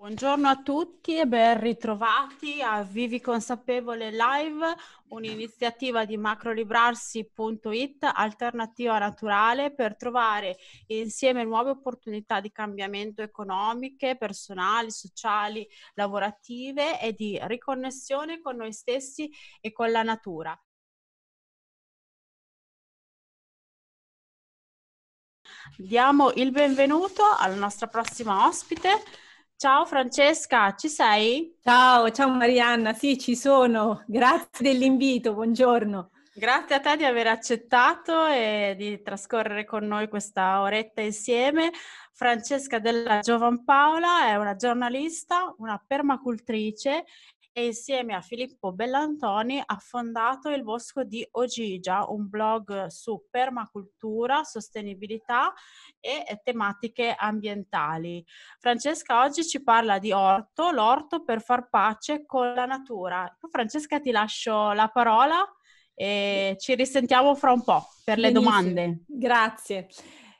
Buongiorno a tutti e ben ritrovati a Vivi Consapevole Live, un'iniziativa di macrolibrarsi.it alternativa naturale per trovare insieme nuove opportunità di cambiamento economiche, personali, sociali, lavorative e di riconnessione con noi stessi e con la natura. Diamo il benvenuto alla nostra prossima ospite. Ciao Francesca, ci sei? Ciao, ciao Marianna, sì, ci sono. Grazie dell'invito, buongiorno. Grazie a te di aver accettato e di trascorrere con noi questa oretta insieme. Francesca della Giovanpaola è una giornalista, una permacultrice e insieme a Filippo Bellantoni ha fondato Il Bosco di Ogigia, un blog su permacultura, sostenibilità e tematiche ambientali. Francesca oggi ci parla di orto, l'orto per far pace con la natura. Francesca ti lascio la parola e ci risentiamo fra un po' per le Benissimo. domande. Grazie.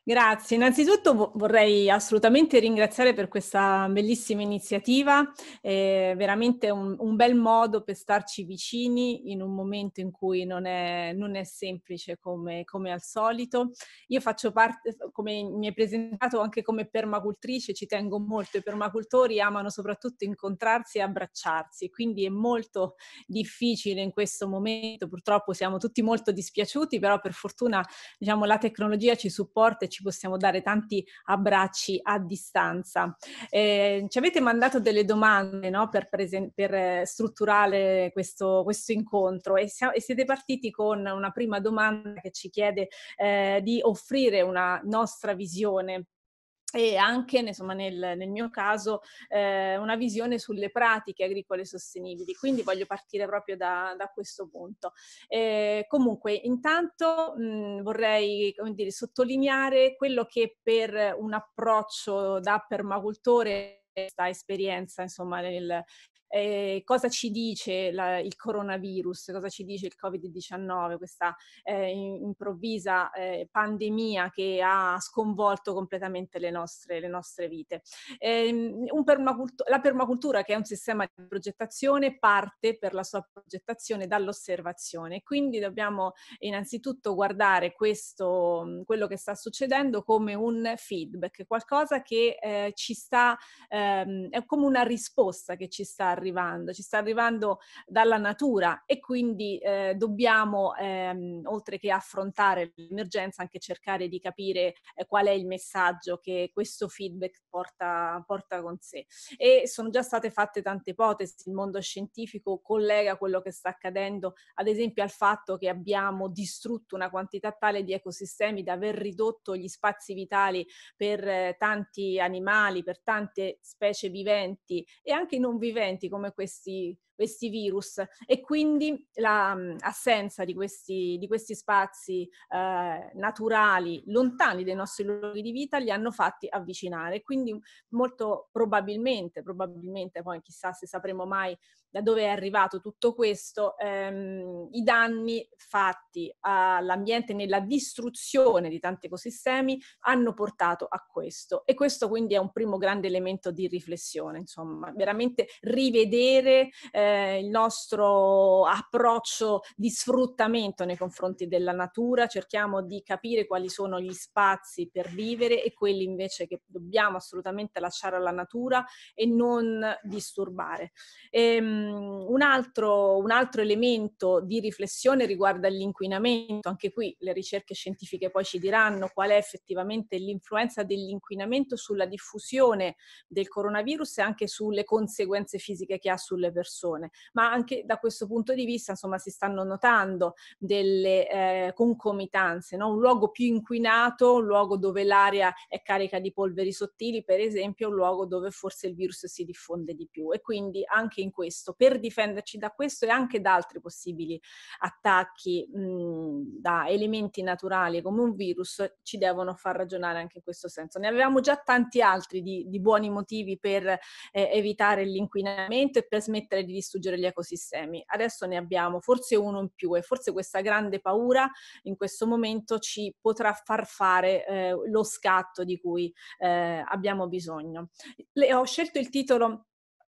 Grazie, innanzitutto vorrei assolutamente ringraziare per questa bellissima iniziativa, è veramente un, un bel modo per starci vicini in un momento in cui non è, non è semplice come, come, al solito. Io faccio parte, come mi è presentato, anche come permacultrice, ci tengo molto, i permacultori amano soprattutto incontrarsi e abbracciarsi, quindi è molto difficile in questo momento, purtroppo siamo tutti molto dispiaciuti, però per fortuna diciamo, la tecnologia ci supporta e ci ci possiamo dare tanti abbracci a distanza. Eh, ci avete mandato delle domande no, per, presen- per, eh, strutturare questo, questo incontro e, siamo, e, siete partiti con una prima domanda che ci chiede eh, di offrire una nostra visione e anche insomma, nel, nel, mio caso eh, una visione sulle pratiche agricole sostenibili, quindi voglio partire proprio da, da questo punto. Eh, comunque intanto mh, vorrei dire, sottolineare quello che per un approccio da permacultore questa esperienza insomma nel, eh, cosa ci dice la, il coronavirus, cosa ci dice il Covid-19, questa eh, improvvisa eh, pandemia che ha sconvolto completamente le nostre, le nostre vite. Ehm, Permacultu- la permacultura, che è un sistema di progettazione, parte per la sua progettazione dall'osservazione, quindi dobbiamo innanzitutto guardare questo, mhmm, quello che sta succedendo come un feedback, qualcosa che eh, ci sta, ehm, è come una risposta che ci sta arrivando, ci sta arrivando dalla natura e quindi eh, dobbiamo, ehm, oltre che affrontare l'emergenza, anche cercare di capire eh, qual è il messaggio che questo feedback porta, porta con sé. E sono già state fatte tante ipotesi, il mondo scientifico collega quello che sta accadendo, ad esempio al fatto che abbiamo distrutto una quantità tale di ecosistemi da aver ridotto gli spazi vitali per eh, tanti animali, per tante specie viventi e anche non viventi come questi questi virus e quindi l'assenza la, mm, di, questi, di questi spazi eh, naturali lontani dai nostri luoghi di vita li hanno fatti avvicinare. Quindi mm, molto probabilmente, probabilmente poi chissà se sapremo mai da dove è arrivato tutto questo, ehm, i danni fatti all'ambiente nella distruzione di tanti ecosistemi hanno portato a questo. E questo quindi è un primo grande elemento di riflessione, insomma, veramente rivedere eh, eh, il nostro approccio di sfruttamento nei confronti della natura, cerchiamo di capire quali sono gli spazi per vivere e quelli invece che dobbiamo assolutamente lasciare alla natura e non disturbare. E, um, un, altro, un altro elemento di riflessione riguarda l'inquinamento, anche qui le ricerche scientifiche poi ci diranno qual è effettivamente l'influenza dell'inquinamento sulla diffusione del coronavirus e anche sulle conseguenze fisiche che ha sulle persone situazione, ma anche da questo punto di vista insomma si stanno notando delle eh, concomitanze, no? un luogo più inquinato, un luogo dove l'aria è carica di polveri sottili per esempio, un luogo dove forse il virus si diffonde di più e quindi anche in questo, per difenderci da questo e anche da altri possibili attacchi mh, da elementi naturali come un virus ci devono far ragionare anche in questo senso. Ne avevamo già tanti altri di, di buoni motivi per eh, evitare l'inquinamento e per smettere di distruggere gli ecosistemi. Adesso ne abbiamo forse uno in più e forse questa grande paura in questo momento ci potrà far fare eh, lo scatto di cui eh, abbiamo bisogno. Le, ho scelto il titolo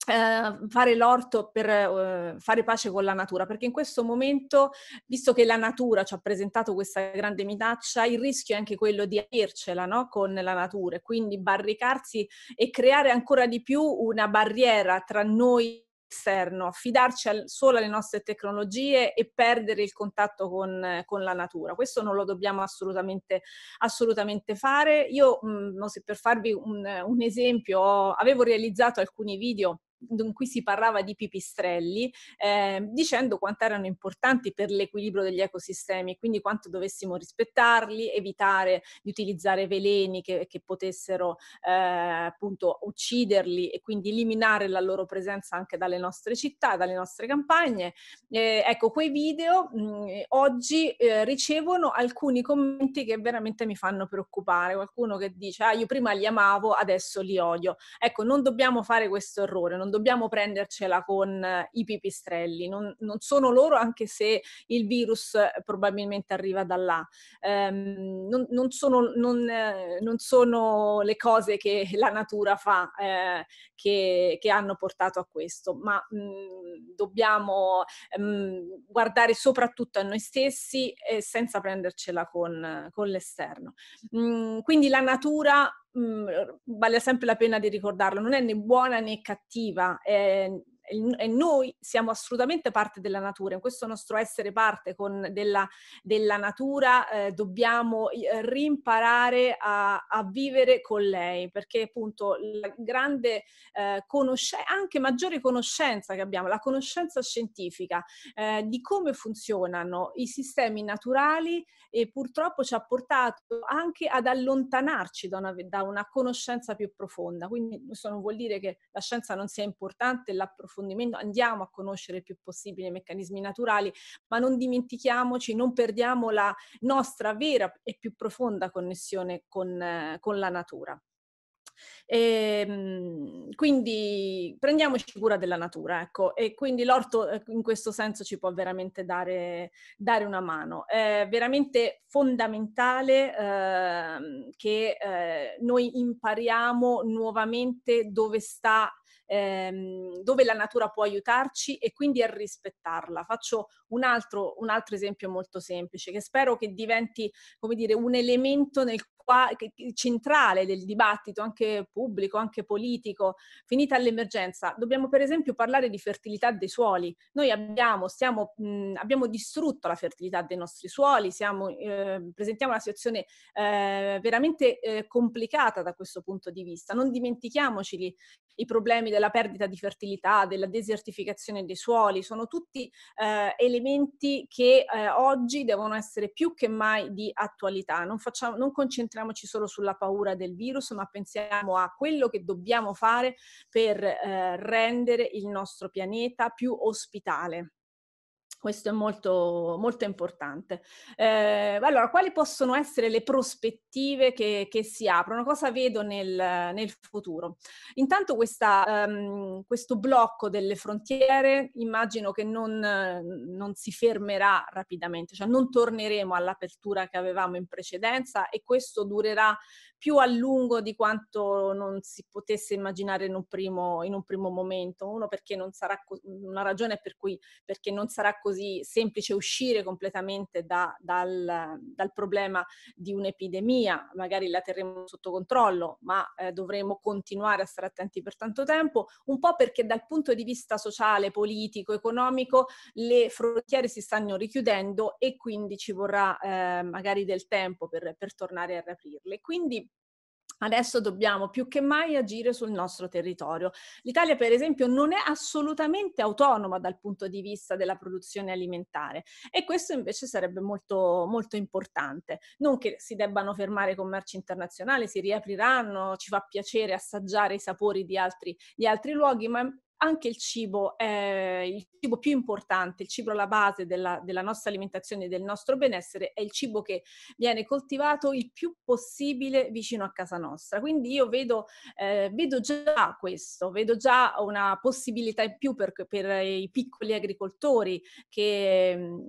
Uh, fare l'orto per uh, fare pace con la natura, perché in questo momento, visto che la natura ci ha presentato questa grande minaccia, il rischio è anche quello di avercela no? con la natura, e quindi barricarsi e creare ancora di più una barriera tra noi esterno, affidarci al, solo alle nostre tecnologie e perdere il contatto con, con la natura. Questo non lo dobbiamo assolutamente, assolutamente fare. Io, mh, mm, per farvi un, un esempio, avevo realizzato alcuni video in cui si parlava di pipistrelli, eh, dicendo quanto erano importanti per l'equilibrio degli ecosistemi quindi quanto dovessimo rispettarli, evitare di utilizzare veleni che, che potessero eh, appunto ucciderli e quindi eliminare la loro presenza anche dalle nostre città, dalle nostre campagne. Eh, ecco, quei video mh, mm, oggi eh, ricevono alcuni commenti che veramente mi fanno preoccupare. Qualcuno che dice, ah, io prima li amavo, adesso li odio. Ecco, non dobbiamo fare questo errore, non non dobbiamo prendercela con eh, i pipistrelli, non, non sono loro anche se il virus eh, probabilmente arriva da là, ehm, non, non, sono, eh, non, sono, le cose che la natura fa eh, che, che, hanno portato a questo, ma mh, mm, dobbiamo mh, mm, guardare soprattutto a noi stessi eh, senza prendercela con, con l'esterno. Mh, mm, quindi la natura mh, mhmm, vale sempre la pena di ricordarlo, non è né buona né cattiva, è e noi siamo assolutamente parte della natura, in questo nostro essere parte della, della, natura eh, dobbiamo eh, rimparare a, a, vivere con lei, perché appunto la grande eh, conoscenza, anche maggiore conoscenza che abbiamo, la conoscenza scientifica eh, di come funzionano i sistemi naturali e purtroppo ci ha portato anche ad allontanarci da una, da una conoscenza più profonda. Quindi questo non vuol dire che la scienza non sia importante, l'approfondimento approfondimento, andiamo a conoscere il più possibile i meccanismi naturali, ma non dimentichiamoci, non perdiamo la nostra vera e più profonda connessione con, con la natura. E, ehm, quindi prendiamoci cura della natura, ecco, e quindi l'orto eh, in questo senso ci può veramente dare, dare una mano. È veramente fondamentale eh, che eh, noi impariamo nuovamente dove sta ehm, dove la natura può aiutarci e quindi a rispettarla. Faccio un altro, un altro esempio molto semplice che spero che diventi come dire, un elemento nel centrale del dibattito, anche pubblico, anche politico, finita l'emergenza. Dobbiamo per esempio parlare di fertilità dei suoli. Noi abbiamo, stiamo, mh, abbiamo distrutto la fertilità dei nostri suoli, siamo, eh, presentiamo una situazione eh, veramente eh, complicata da questo punto di vista. Non dimentichiamoci di, i problemi della perdita di fertilità, della desertificazione dei suoli, sono tutti elementi eh, elementi che eh, oggi devono essere più che mai di attualità. Non, facciamo, non concentriamoci solo sulla paura del virus, ma pensiamo a quello che dobbiamo fare per eh, rendere il nostro pianeta più ospitale. Questo è molto, molto importante. Eh, allora, quali possono essere le prospettive che, che si aprono? Cosa vedo nel, nel futuro? Intanto questa, um, questo blocco delle frontiere immagino che non, non, si fermerà rapidamente, cioè non torneremo all'apertura che avevamo in precedenza e questo durerà più a lungo di quanto non si potesse immaginare in un primo, in un primo momento. Uno perché non sarà co- una ragione per cui perché non sarà così semplice uscire completamente da, dal, dal, problema di un'epidemia, magari la terremo sotto controllo, ma eh, dovremo continuare a stare attenti per tanto tempo, un po' perché dal punto di vista sociale, politico, economico, le frontiere si stanno richiudendo e quindi ci vorrà eh, magari del tempo per, per tornare a riaprirle. Quindi adesso dobbiamo più che mai agire sul nostro territorio. L'Italia, per esempio, non è assolutamente autonoma dal punto di vista della produzione alimentare e questo invece sarebbe molto, molto importante. Non che si debbano fermare i commerci internazionali, si riapriranno, ci fa piacere assaggiare i sapori di altri, di altri luoghi, ma anche il cibo è il cibo più importante, il cibo alla base della, della nostra alimentazione e del nostro benessere, è il cibo che viene coltivato il più possibile vicino a casa nostra. Quindi io vedo, eh, vedo già questo, vedo già una possibilità in più per, per i piccoli agricoltori che mh, mm,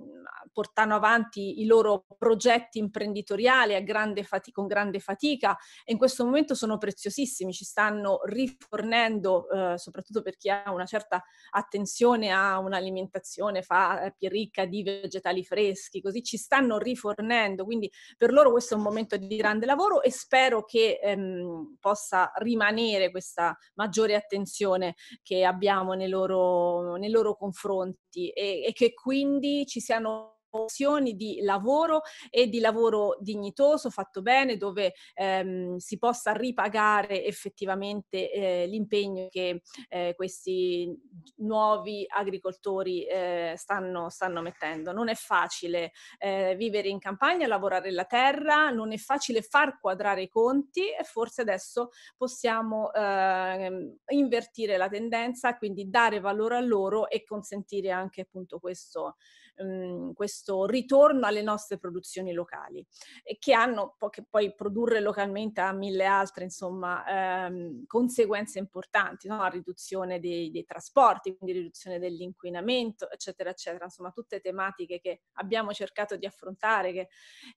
portano avanti i loro progetti imprenditoriali a grande fatica, con grande fatica e in questo momento sono preziosissimi, ci stanno rifornendo, eh, soprattutto per chi ha una certa attenzione a un'alimentazione fa, più ricca di vegetali freschi, così ci stanno rifornendo, quindi per loro questo è un momento di grande lavoro e spero che ehm, possa rimanere questa maggiore attenzione che abbiamo nei loro, nei loro confronti e, e che quindi ci siano opzioni di lavoro e di lavoro dignitoso, fatto bene, dove ehm, si possa ripagare effettivamente eh, l'impegno che eh, questi nuovi agricoltori eh, stanno, stanno, mettendo. Non è facile eh, vivere in campagna, lavorare la terra, non è facile far quadrare i conti e forse adesso possiamo ehm, invertire la tendenza, quindi dare valore a loro e consentire anche appunto questo Mhmm, questo ritorno alle nostre produzioni locali, che hanno che poi produrre localmente a mille altre insomma, ehm, conseguenze importanti, no? la riduzione dei, dei, trasporti, quindi riduzione dell'inquinamento, eccetera, eccetera. Insomma, tutte tematiche che abbiamo cercato di affrontare, che,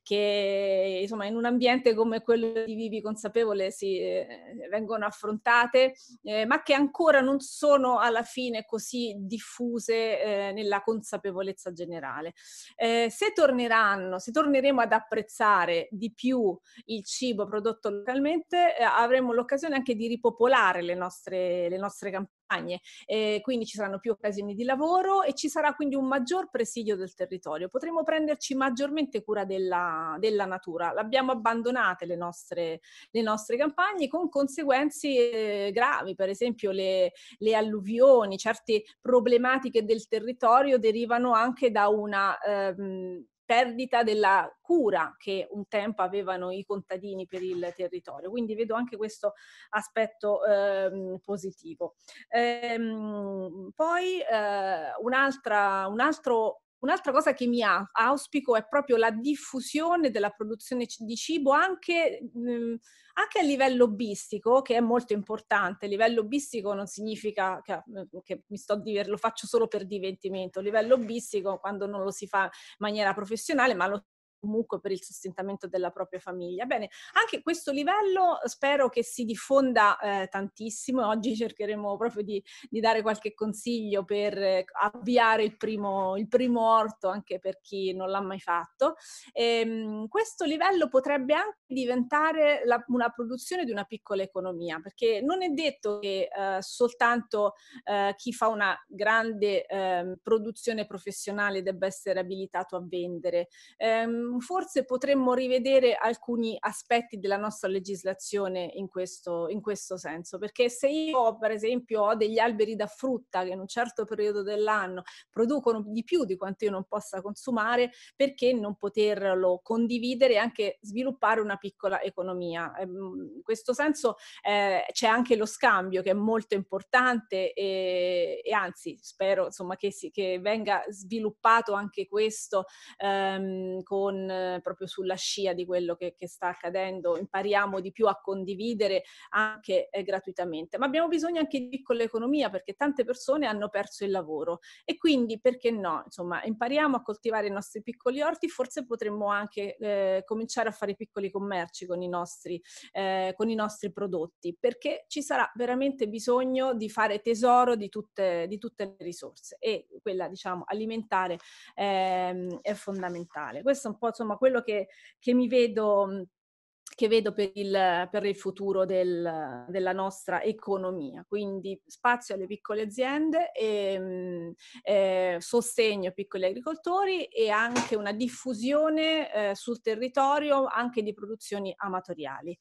che insomma, in un ambiente come quello di Vivi Consapevole si, eh, vengono affrontate, eh, ma che ancora non sono alla fine così diffuse eh, nella consapevolezza generale generale. Eh, se torneranno, se torneremo ad apprezzare di più il cibo prodotto localmente, eh, avremo l'occasione anche di ripopolare le nostre, le nostre campagne eh, quindi ci saranno più occasioni di lavoro e ci sarà quindi un maggior presidio del territorio. Potremo prenderci maggiormente cura della, della natura. L'abbiamo abbandonate le nostre, le nostre campagne con conseguenze eh, gravi, per esempio le, le, alluvioni, certe problematiche del territorio derivano anche da una... Ehm, perdita della cura che un tempo avevano i contadini per il territorio. Quindi vedo anche questo aspetto ehm, positivo. Ehm, poi eh, un altro Un'altra cosa che mi auspico è proprio la diffusione della produzione di cibo anche, mm, anche a livello bistico, che è molto importante. A livello bistico non significa che, mm, che diver- lo faccio solo per divertimento, a livello bistico, quando non lo si fa in maniera professionale, ma lo comunque per il sostentamento della propria famiglia. Bene, anche questo livello eh, spero che si diffonda eh, tantissimo. Oggi cercheremo proprio di, di dare qualche consiglio per eh, avviare il primo, il primo, orto anche per chi non l'ha mai fatto. E, ehm, questo livello potrebbe anche diventare la, una produzione di una piccola economia, perché non è detto che eh, soltanto eh, chi fa una grande ehm, produzione professionale debba essere abilitato a vendere. Ehm, Ehm, forse potremmo rivedere alcuni aspetti della nostra legislazione in questo, in questo senso, perché se io per esempio ho degli alberi da frutta che in un certo periodo dell'anno producono di più di quanto io non possa consumare, perché non poterlo condividere e anche sviluppare una piccola economia? Ehm, in questo senso eh, c'è anche lo scambio che è molto importante e, e anzi spero insomma, che, si, che venga sviluppato anche questo ehm, con eh, proprio sulla scia di quello che, che, sta accadendo, impariamo di più a condividere anche eh, gratuitamente. Ma abbiamo bisogno anche di piccola economia perché tante persone hanno perso il lavoro e quindi perché no? Insomma, impariamo a coltivare i nostri piccoli orti, forse potremmo anche eh, cominciare a fare piccoli commerci con i, nostri, eh, con i nostri prodotti perché ci sarà veramente bisogno di fare tesoro di tutte, di tutte le risorse e quella diciamo alimentare ehm, è fondamentale. Questo è un po' po' insomma quello che, che mi vedo mhmm, che vedo per il, per il futuro del, della nostra economia. Quindi spazio alle piccole aziende, e, ehm, eh, sostegno ai piccoli agricoltori e anche una diffusione eh, sul territorio anche di produzioni amatoriali.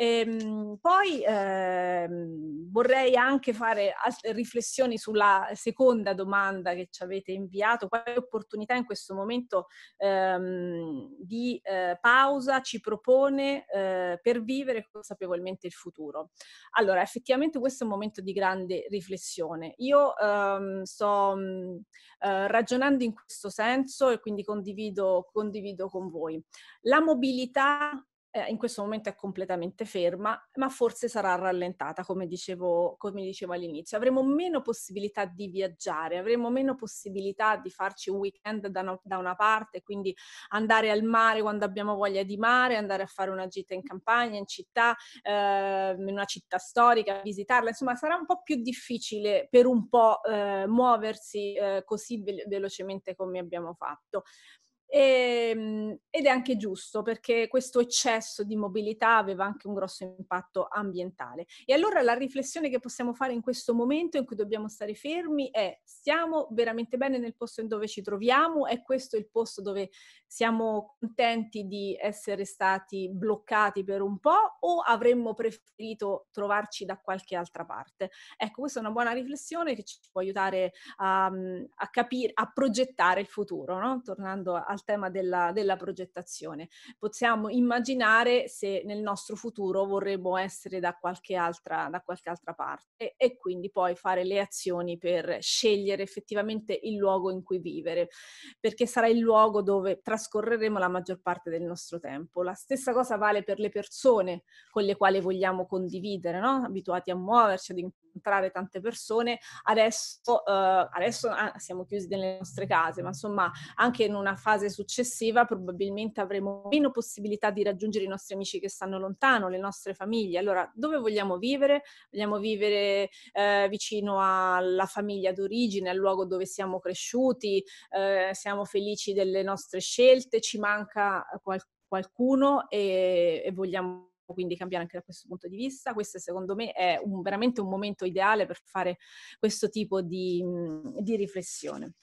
Ehm, poi ehm, vorrei anche fare altre riflessioni sulla seconda domanda che ci avete inviato, quale opportunità in questo momento ehm, di eh, pausa ci propone eh, per vivere consapevolmente il futuro. Allora, effettivamente questo è un momento di grande riflessione. Io ehm, sto mhmm, eh, ragionando in questo senso e quindi condivido, condivido con voi. La mobilità eh, in questo momento è completamente ferma, ma forse sarà rallentata, come dicevo, come dicevo all'inizio. Avremo meno possibilità di viaggiare, avremo meno possibilità di farci un weekend da, no, da una parte, quindi andare al mare quando abbiamo voglia di mare, andare a fare una gita in campagna, in città, eh, in una città storica, visitarla, insomma sarà un po' più difficile per un po' eh, muoversi eh, così ve- velocemente come abbiamo fatto. E, ehm, ed è anche giusto perché questo eccesso di mobilità aveva anche un grosso impatto ambientale. E allora la riflessione che possiamo fare in questo momento in cui dobbiamo stare fermi è stiamo veramente bene nel posto in dove ci troviamo? È questo il posto dove siamo contenti di essere stati bloccati per un po' o avremmo preferito trovarci da qualche altra parte? Ecco, questa è una buona riflessione che ci può aiutare a, a capire, a progettare il futuro, no? tornando al al tema della, della progettazione. Possiamo immaginare se nel nostro futuro vorremmo essere da qualche altra, da qualche altra parte e quindi poi fare le azioni per scegliere effettivamente il luogo in cui vivere, perché sarà il luogo dove trascorreremo la maggior parte del nostro tempo. La stessa cosa vale per le persone con le quali vogliamo condividere, no? abituati a muoverci, ad incontrare tante persone, adesso, eh, adesso ah, siamo chiusi nelle nostre case, ma insomma anche in una fase fase successiva probabilmente avremo meno possibilità di raggiungere i nostri amici che stanno lontano, le nostre famiglie. Allora, dove vogliamo vivere? Vogliamo vivere eh, vicino alla famiglia d'origine, al luogo dove siamo cresciuti, eh, siamo felici delle nostre scelte, ci manca qual- qualcuno e, e vogliamo quindi cambiare anche da questo punto di vista. Questo secondo me è un, veramente un momento ideale per fare questo tipo di, di riflessione.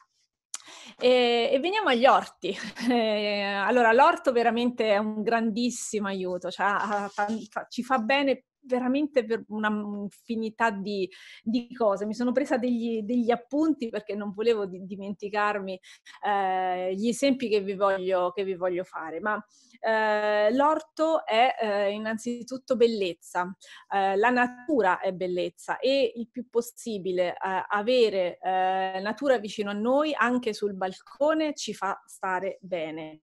E, e veniamo agli orti. Eh, allora, l'orto veramente è un grandissimo aiuto, cioè, ah, ah, ci fa bene veramente per un'infinità di, di, cose. Mi sono presa degli, degli appunti perché non volevo di, dimenticarmi eh, gli esempi che vi voglio, che vi voglio fare. Ma eh, l'orto è eh, innanzitutto bellezza, eh, la natura è bellezza e il più possibile eh, avere eh, natura vicino a noi anche sul balcone ci fa stare bene.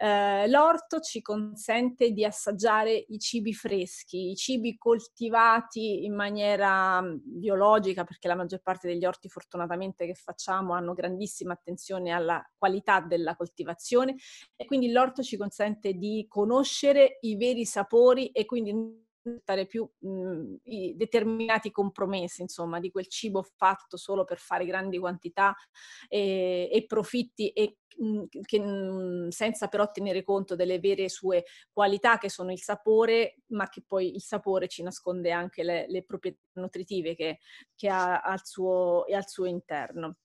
Eh, l'orto ci consente di assaggiare i cibi freschi, i cibi coltivati in maniera mm, biologica, perché la maggior parte degli orti fortunatamente che facciamo hanno grandissima attenzione alla qualità della coltivazione e quindi l'orto ci consente di conoscere i veri sapori e quindi accettare più mh, mhmm, determinati compromessi, insomma, di quel cibo fatto solo per fare grandi quantità e, ehm, e profitti e mhmm, che, mhmm, senza però tenere conto delle vere sue qualità che sono il sapore, ma che poi il sapore ci nasconde anche le, le proprietà nutritive che, che ha al suo, al suo interno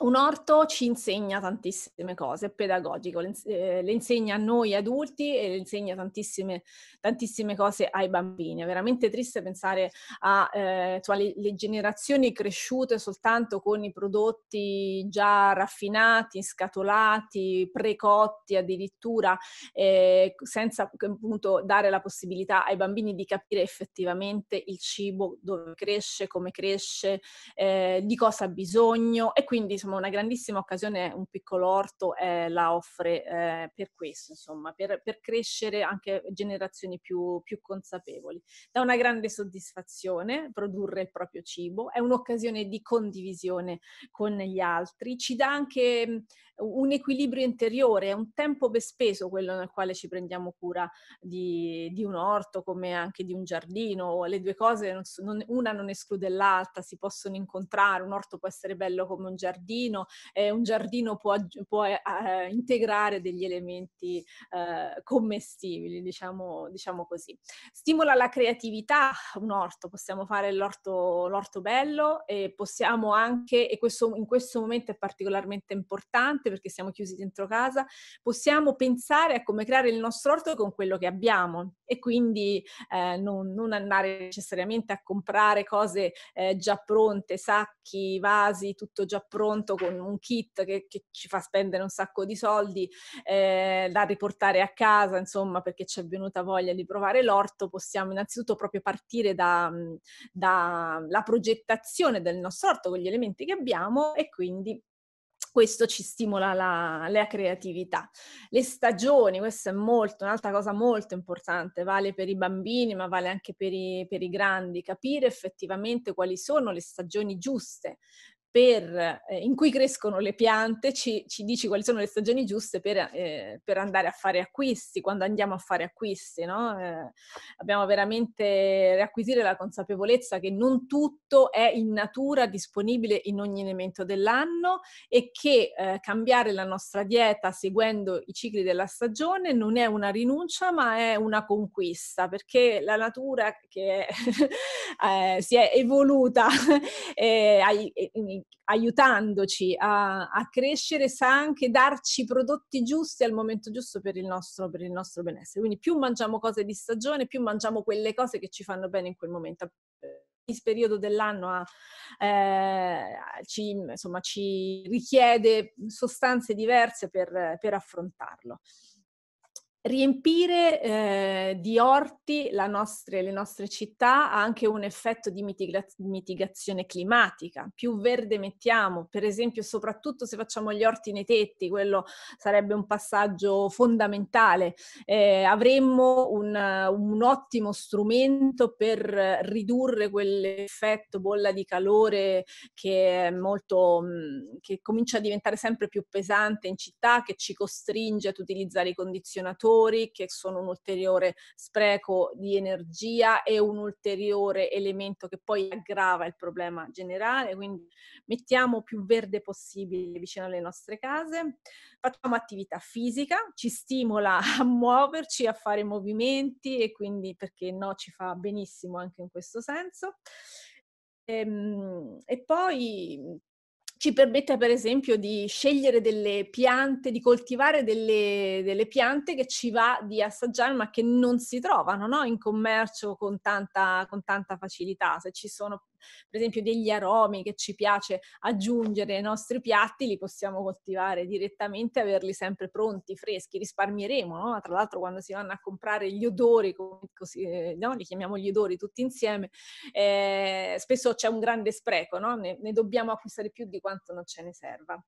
un orto ci insegna tantissime cose, è pedagogico, eh, le, insegna a noi adulti e le insegna tantissime, tantissime, cose ai bambini. È veramente triste pensare alle eh, generazioni cresciute soltanto con i prodotti già raffinati, scatolati, precotti addirittura, eh, senza appunto dare la possibilità ai bambini di capire effettivamente il cibo, dove cresce, come cresce, eh, di cosa ha bisogno e quindi quindi insomma una grandissima occasione, un piccolo orto eh, la offre eh, per questo, insomma, per, per crescere anche generazioni più, più, consapevoli. Da una grande soddisfazione produrre il proprio cibo, è un'occasione di condivisione con gli altri, ci dà anche un equilibrio interiore, è un tempo ben speso quello nel quale ci prendiamo cura di, di un orto come anche di un giardino, le due cose non, non, una non esclude l'altra, si possono incontrare, un orto può essere bello come un giardino, eh, un giardino può, può eh, eh, integrare degli elementi eh, commestibili, diciamo, diciamo, così. Stimola la creatività un orto, possiamo fare l'orto, l'orto bello e possiamo anche, e questo, in questo momento è particolarmente importante, forte perché siamo chiusi dentro casa, possiamo pensare a come creare il nostro orto con quello che abbiamo e quindi eh, non, non, andare necessariamente a comprare cose eh, già pronte, sacchi, vasi, tutto già pronto con un kit che, che ci fa spendere un sacco di soldi eh, da riportare a casa, insomma, perché ci è venuta voglia di provare l'orto, possiamo innanzitutto proprio partire dalla da progettazione del nostro orto con gli elementi che abbiamo e quindi questo ci stimola la, la, creatività. Le stagioni, questa è molto, un'altra cosa molto importante, vale per i bambini ma vale anche per i, per i grandi, capire effettivamente quali sono le stagioni giuste per, eh, in cui crescono le piante, ci, ci, dici quali sono le stagioni giuste per, eh, per, andare a fare acquisti, quando andiamo a fare acquisti. No? Eh, dobbiamo veramente riacquisire la consapevolezza che non tutto è in natura disponibile in ogni elemento dell'anno e che eh, cambiare la nostra dieta seguendo i cicli della stagione non è una rinuncia ma è una conquista perché la natura che eh, si è evoluta eh, ai, eh, aiutandoci a, a, crescere sa anche darci prodotti giusti al momento giusto per il, nostro, per il nostro benessere. Quindi più mangiamo cose di stagione, più mangiamo quelle cose che ci fanno bene in quel momento Il periodo dell'anno eh, ci, insomma, ci richiede sostanze diverse per, per affrontarlo riempire eh, di orti nostre, le nostre città ha anche un effetto di mitiga- mitigazione climatica. Più verde mettiamo, per esempio, soprattutto se facciamo gli orti nei tetti, quello sarebbe un passaggio fondamentale. Eh, avremmo un, un, ottimo strumento per ridurre quell'effetto bolla di calore che, molto, mm, che comincia a diventare sempre più pesante in città, che ci costringe ad utilizzare i condizionatori allevatori che sono un ulteriore spreco di energia e un ulteriore elemento che poi aggrava il problema generale, quindi mettiamo più verde possibile vicino alle nostre case, facciamo attività fisica, ci stimola a muoverci, a fare movimenti e quindi perché no ci fa benissimo anche in questo senso. Ehm, e poi ci permette per esempio di scegliere delle piante, di coltivare delle, delle, piante che ci va di assaggiare ma che non si trovano no? in commercio con tanta, con tanta facilità. Se ci sono per esempio degli aromi che ci piace aggiungere ai nostri piatti, li possiamo coltivare direttamente, averli sempre pronti, freschi, risparmieremo, no? tra l'altro quando si vanno a comprare gli odori, così, eh, no? li chiamiamo gli odori tutti insieme, eh, spesso c'è un grande spreco, no? ne, ne, dobbiamo acquistare più di quanto non ce ne serva.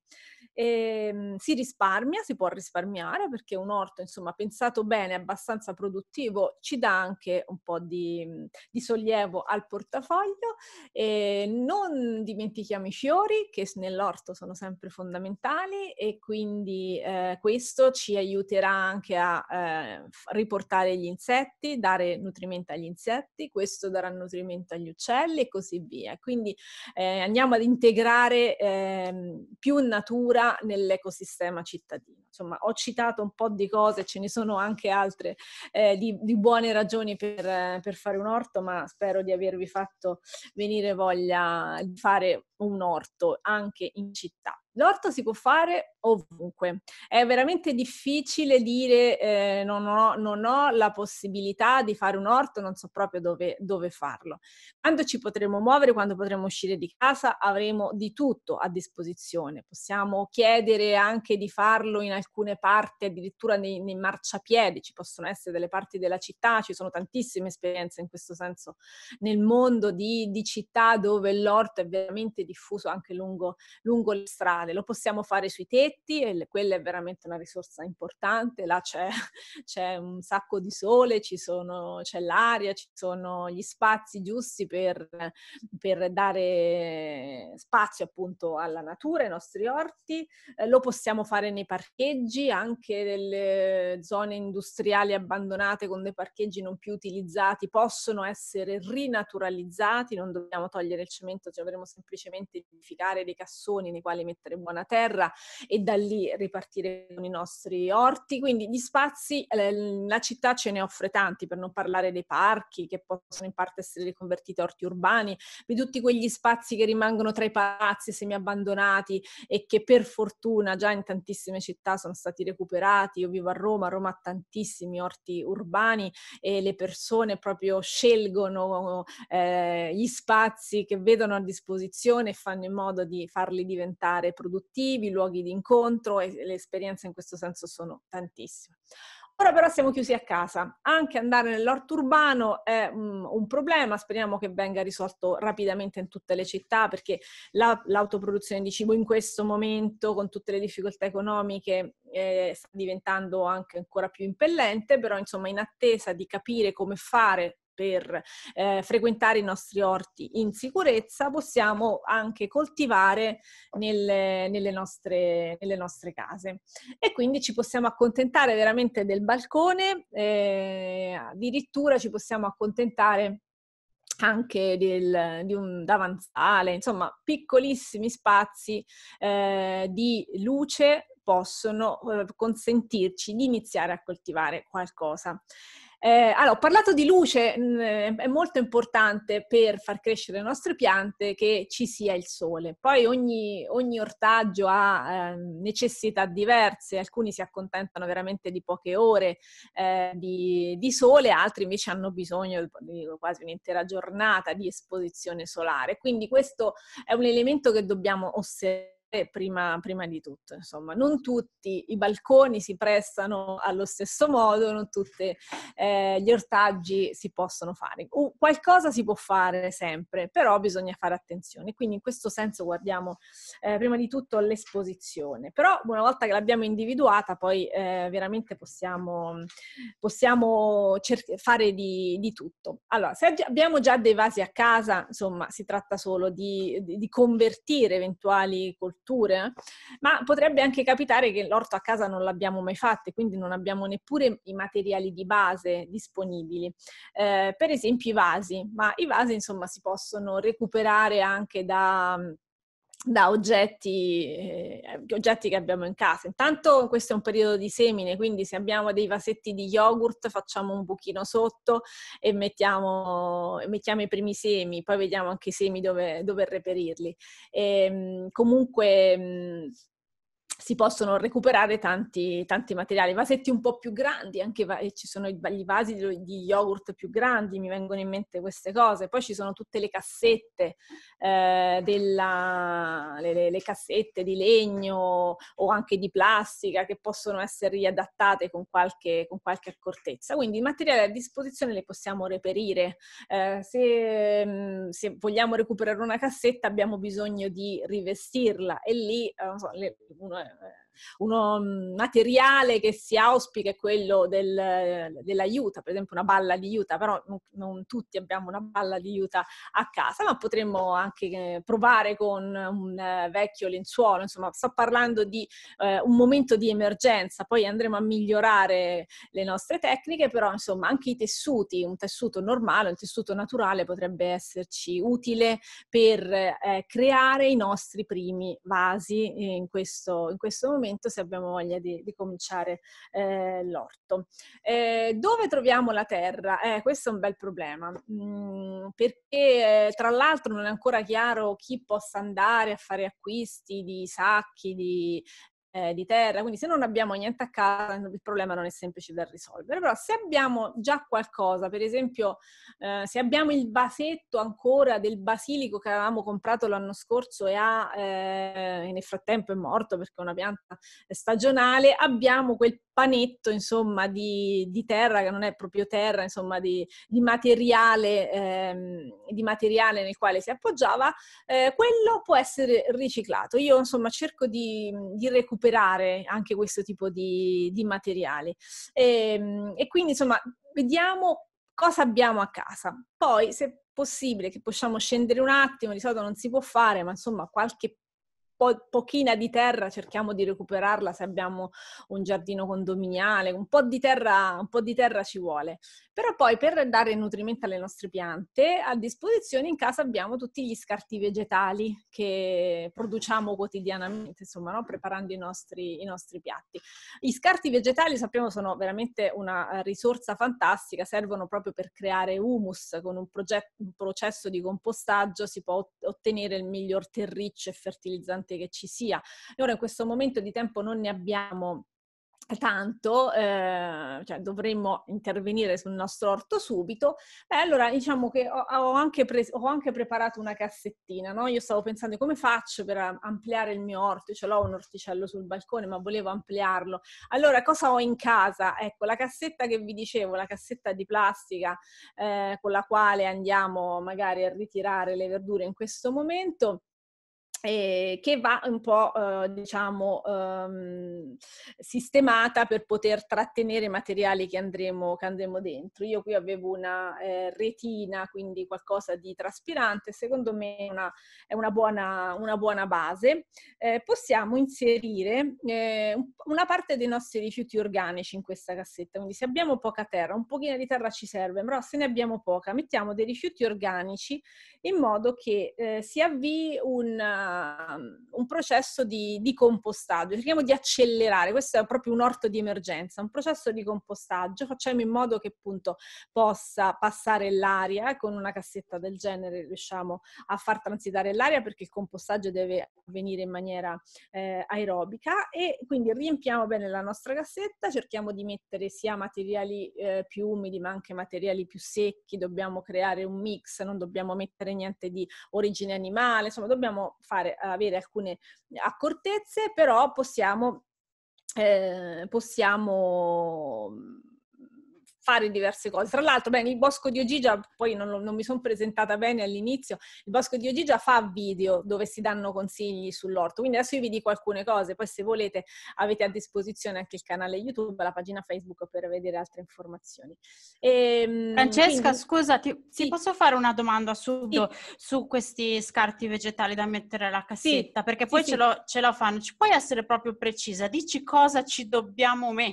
Eh, si risparmia, si può risparmiare perché un orto, insomma, pensato bene, abbastanza produttivo, ci dà anche un po' di, di sollievo al portafoglio e ehm, non dimentichiamo i fiori che nell'orto sono sempre fondamentali e quindi eh, questo ci aiuterà anche a eh, riportare gli insetti, dare nutrimento agli insetti, questo darà nutrimento agli uccelli e così via. Quindi eh, andiamo ad integrare ehm, più natura nell'ecosistema cittadino. Insomma, ho citato un po' di cose, ce ne sono anche altre eh, di, di, buone ragioni per, per fare un orto, ma spero di avervi fatto venire venire voglia di fare un orto anche in città l'orto si può fare ovunque. È veramente difficile dire eh, non, ho, non, ho, la possibilità di fare un orto, non so proprio dove, dove, farlo. Quando ci potremo muovere, quando potremo uscire di casa, avremo di tutto a disposizione. Possiamo chiedere anche di farlo in alcune parti, addirittura nei, nei marciapiedi, ci possono essere delle parti della città, ci sono tantissime esperienze in questo senso nel mondo di, di città dove l'orto è veramente diffuso anche lungo, lungo le strade ambientale, lo possiamo fare sui tetti e quella è veramente una risorsa importante, là c'è, c'è un sacco di sole, sono, c'è l'aria, ci sono gli spazi giusti per, per, dare spazio appunto alla natura, ai nostri orti, eh, lo possiamo fare nei parcheggi, anche nelle zone industriali abbandonate con dei parcheggi non più utilizzati possono essere rinaturalizzati, non dobbiamo togliere il cemento, ci dovremo semplicemente edificare dei cassoni nei quali mettere mettere in buona terra e da lì ripartire con i nostri orti. Quindi gli spazi, eh, la città ce ne offre tanti, per non parlare dei parchi che possono in parte essere riconvertiti a orti urbani, di tutti quegli spazi che rimangono tra i palazzi semi-abbandonati e che per fortuna già in tantissime città sono stati recuperati. Io vivo a Roma, a Roma ha tantissimi orti urbani e le persone proprio scelgono eh, gli spazi che vedono a disposizione e fanno in modo di farli diventare produttivi, luoghi di incontro e le esperienze in questo senso sono tantissime. Ora però siamo chiusi a casa, anche andare nell'orto urbano è mm, un problema, speriamo che venga risolto rapidamente in tutte le città perché la, l'autoproduzione di cibo in questo momento con tutte le difficoltà economiche eh, sta diventando anche ancora più impellente, però insomma in attesa di capire come fare per eh, frequentare i nostri orti in sicurezza, possiamo anche coltivare nelle, nelle, nostre, nelle nostre, case. E quindi ci possiamo accontentare veramente del balcone, eh, addirittura ci possiamo accontentare anche del, di un davanzale, insomma piccolissimi spazi eh, di luce possono eh, consentirci di iniziare a coltivare qualcosa. Eh, allora, ho parlato di luce, mh, mm, è molto importante per far crescere le nostre piante che ci sia il sole. Poi ogni, ogni ortaggio ha eh, necessità diverse, alcuni si accontentano veramente di poche ore eh, di, di, sole, altri invece hanno bisogno di quasi un'intera giornata di esposizione solare. Quindi questo è un elemento che dobbiamo osservare eh, prima, prima di tutto. Insomma, non tutti i balconi si prestano allo stesso modo, non tutti eh, gli ortaggi si possono fare. Uh, qualcosa si può fare sempre, però bisogna fare attenzione. Quindi in questo senso guardiamo eh, prima di tutto l'esposizione. Però una volta che l'abbiamo individuata, poi eh, veramente possiamo, possiamo cer- fare di, di, tutto. Allora, se abbiamo già dei vasi a casa, insomma, si tratta solo di, di, di convertire eventuali colture strutture, ma potrebbe anche capitare che l'orto a casa non l'abbiamo mai fatto e quindi non abbiamo neppure i materiali di base disponibili. Eh, per esempio i vasi, ma i vasi insomma si possono recuperare anche da da oggetti, eh, oggetti, che abbiamo in casa. Intanto questo è un periodo di semine, quindi se abbiamo dei vasetti di yogurt facciamo un buchino sotto e mettiamo, mettiamo i primi semi, poi vediamo anche i semi dove, dove reperirli. E, ehm, comunque si possono recuperare tanti, tanti, materiali, vasetti un po' più grandi, anche va- ci sono i, i vasi di, yogurt più grandi, mi vengono in mente queste cose, poi ci sono tutte le cassette, eh, della, le, le, le, cassette di legno o anche di plastica che possono essere riadattate con qualche, con qualche accortezza, quindi i materiali a disposizione li possiamo reperire, eh, se, mm, se, vogliamo recuperare una cassetta abbiamo bisogno di rivestirla e lì eh, so, le, uno eh, un mm, materiale che si auspica è quello del, della per esempio una balla di juta, però non, non tutti abbiamo una balla di juta a casa, ma potremmo anche eh, provare con un eh, vecchio lenzuolo, insomma sto parlando di eh, un momento di emergenza, poi andremo a migliorare le nostre tecniche, però insomma anche i tessuti, un tessuto normale, un tessuto naturale potrebbe esserci utile per eh, creare i nostri primi vasi in questo, in questo momento se abbiamo voglia di, di cominciare eh, l'orto. Eh, dove troviamo la terra? Eh, questo è un bel problema, mm, perché eh, tra l'altro non è ancora chiaro chi possa andare a fare acquisti di sacchi, di eh, di terra, quindi se non abbiamo niente a casa il problema non è semplice da risolvere, però se abbiamo già qualcosa, per esempio eh, se abbiamo il vasetto ancora del basilico che avevamo comprato l'anno scorso e, ha, eh, nel frattempo è morto perché è una pianta stagionale, abbiamo quel panetto insomma di, di terra che non è proprio terra, insomma di, di materiale, ehm, di materiale nel quale si appoggiava, eh, quello può essere riciclato. Io insomma cerco di, di recuperare recuperare anche questo tipo di, di materiale. E, ehm, e quindi insomma vediamo cosa abbiamo a casa. Poi se possibile che possiamo scendere un attimo, di solito non si può fare, ma insomma qualche po- pochina di terra, cerchiamo di recuperarla se abbiamo un giardino condominiale, un po' di terra, po di terra ci vuole. Però poi per dare nutrimento alle nostre piante, a disposizione in casa abbiamo tutti gli scarti vegetali che produciamo quotidianamente, insomma, no? preparando i nostri, i nostri piatti. Gli scarti vegetali, sappiamo, sono veramente una risorsa fantastica, servono proprio per creare humus, con un, proget- un processo di compostaggio si può ottenere il miglior terriccio e fertilizzante importante che ci sia. E ora in questo momento di tempo non ne abbiamo tanto, eh, cioè dovremmo intervenire sul nostro orto subito, beh allora diciamo che ho, ho, anche pre- ho, anche preparato una cassettina, no? Io stavo pensando come faccio per ampliare il mio orto, ce l'ho un orticello sul balcone, ma volevo ampliarlo. Allora, cosa ho in casa? Ecco, la cassetta che vi dicevo, la cassetta di plastica eh, con la quale andiamo magari a ritirare le verdure in questo momento eh, che va un po', eh, diciamo, ehm, sistemata per poter trattenere i materiali che andremo, che andremo dentro. Io qui avevo una eh, retina, quindi qualcosa di traspirante, secondo me una, è una buona, una buona base. Eh, possiamo inserire eh, una parte dei nostri rifiuti organici in questa cassetta, quindi se abbiamo poca terra, un pochino di terra ci serve, però se ne abbiamo poca, mettiamo dei rifiuti organici in modo che eh, si avvii un Ehm, un processo di, di, compostaggio, cerchiamo di accelerare, questo è proprio un orto di emergenza, un processo di compostaggio, facciamo in modo che appunto possa passare l'aria, con una cassetta del genere riusciamo a far transitare l'aria perché il compostaggio deve avvenire in maniera eh, aerobica e quindi riempiamo bene la nostra cassetta, cerchiamo di mettere sia materiali eh, più umidi ma anche materiali più secchi, dobbiamo creare un mix, non dobbiamo mettere niente di origine animale, insomma dobbiamo fare fare, eh, avere alcune accortezze, però possiamo, eh, possiamo fare diverse cose. Tra l'altro, bene, il Bosco di Ogigia, poi non, non mi sono presentata bene all'inizio, il Bosco di Ogigia fa video dove si danno consigli sull'orto, quindi adesso io vi dico alcune cose, poi se volete avete a disposizione anche il canale YouTube, la pagina Facebook per vedere altre informazioni. E, ehm, Francesca, quindi... scusa, ti, sì. ti, posso fare una domanda subito sì. su questi scarti vegetali da mettere alla cassetta? Sì. Perché poi ce, lo, ce, la fanno, ci puoi essere proprio precisa, dici cosa ci dobbiamo mettere?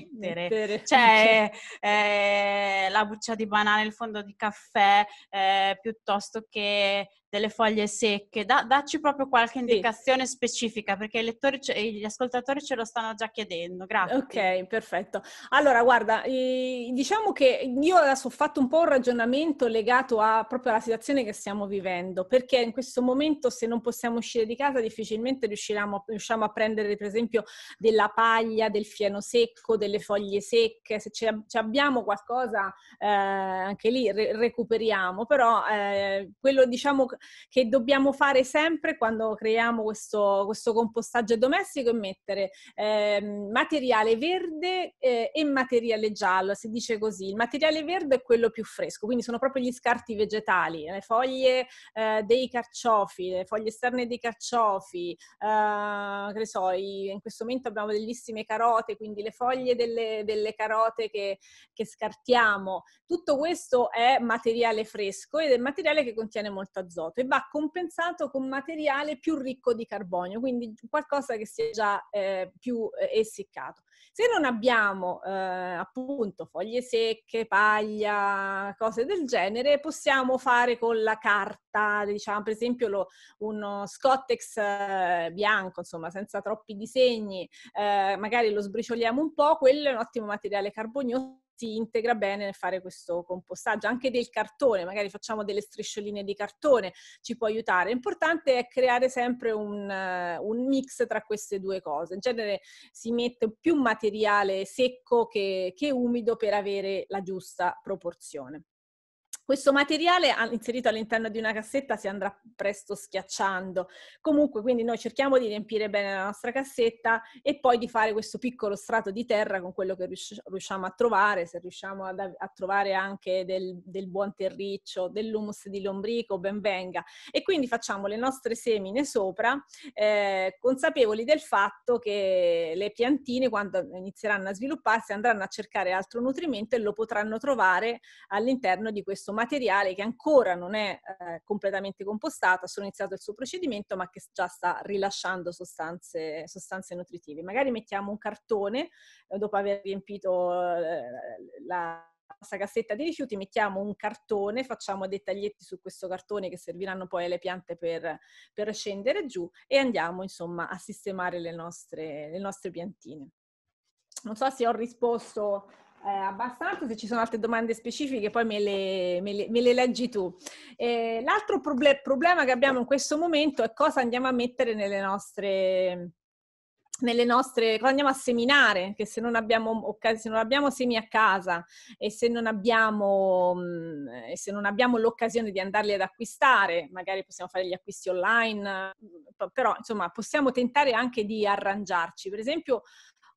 mettere. Cioè, eh, eh, la buccia di banana, il fondo di caffè, eh, piuttosto che delle foglie secche. Da, dacci proprio qualche indicazione sì. specifica, perché i lettori e eh, gli ascoltatori ce lo stanno già chiedendo. Grazie. Ok, perfetto. Allora, guarda, diciamo che io adesso ho fatto un po' un ragionamento legato a, proprio alla situazione che stiamo vivendo, perché in questo momento se non possiamo uscire di casa difficilmente riusciamo a prendere, per esempio, della paglia, del fieno secco, delle foglie secche, se ce abbiamo qualcosa qualcosa eh, anche lì re- recuperiamo, però eh, quello diciamo che dobbiamo fare sempre quando creiamo questo, questo compostaggio domestico è mettere eh, materiale verde eh, e materiale giallo, si dice così. Il materiale verde è quello più fresco, quindi sono proprio gli scarti vegetali, le foglie eh, dei carciofi, le foglie esterne dei carciofi, eh, che ne so, in questo momento abbiamo bellissime carote, quindi le foglie delle, delle carote che, che scartiamo partiamo. Tutto questo è materiale fresco ed è materiale che contiene molto azoto e va compensato con materiale più ricco di carbonio, quindi qualcosa che sia già eh, più eh, essiccato. Se non abbiamo eh, appunto foglie secche, paglia, cose del genere, possiamo fare con la carta, diciamo per esempio lo, uno scottex eh, bianco, insomma senza troppi disegni, eh, magari lo sbricioliamo un po', quello è un ottimo materiale carbonioso ti integra bene nel fare questo compostaggio, anche del cartone, magari facciamo delle striscioline di cartone, ci può aiutare. L'importante è creare sempre un, eh, un mix tra queste due cose. In genere si mette più materiale secco che, che umido per avere la giusta proporzione. Questo materiale inserito all'interno di una cassetta si andrà presto schiacciando. Comunque, quindi noi cerchiamo di riempire bene la nostra cassetta e poi di fare questo piccolo strato di terra con quello che riusciamo a trovare, se riusciamo a trovare anche del, del buon terriccio, dell'humus di lombrico, ben venga. E quindi facciamo le nostre semine sopra, eh, consapevoli del fatto che le piantine, quando inizieranno a svilupparsi, andranno a cercare altro nutrimento e lo potranno trovare all'interno di questo materiale materiale che ancora non è eh, completamente compostata, ha solo iniziato il suo procedimento, ma che già sta rilasciando sostanze, sostanze nutritive. Magari mettiamo un cartone, eh, dopo aver riempito eh, la nostra cassetta di rifiuti, mettiamo un cartone, facciamo dei taglietti su questo cartone che serviranno poi alle piante per, per scendere giù e andiamo insomma a sistemare le nostre, le nostre piantine. Non so se ho risposto eh, abbastanza, se ci sono altre domande specifiche poi me le, me le, me le leggi tu. Eh, l'altro proble- problema che abbiamo in questo momento è cosa andiamo a mettere nelle nostre, nelle nostre, cosa andiamo a seminare, che se non abbiamo, se non abbiamo semi a casa e se, abbiamo, mm, e se, non abbiamo, l'occasione di andarli ad acquistare, magari possiamo fare gli acquisti online, mm, però insomma possiamo tentare anche di arrangiarci. Per esempio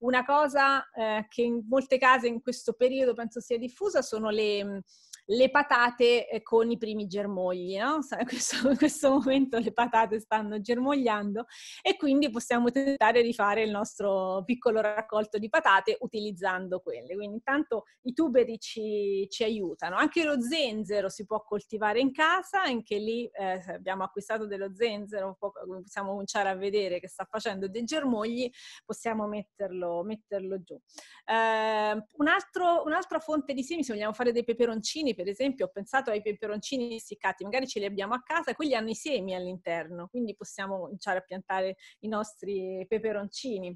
una cosa eh, che in molte case in questo periodo penso sia diffusa sono le le patate eh, con i primi germogli, no? questo, in questo momento le patate stanno germogliando e quindi possiamo tentare di fare il nostro piccolo raccolto di patate utilizzando quelle. Quindi intanto i tuberi ci, ci aiutano. Anche lo zenzero si può coltivare in casa, anche lì eh, abbiamo acquistato dello zenzero, possiamo cominciare a vedere che sta facendo dei germogli, possiamo metterlo, metterlo giù. Eh, un altro, un'altra fonte di semi, se vogliamo fare dei peperoncini, peperoncini, per esempio, ho pensato ai peperoncini essiccati, magari ce li abbiamo a casa, quelli hanno i semi all'interno, quindi possiamo cominciare a piantare i nostri peperoncini.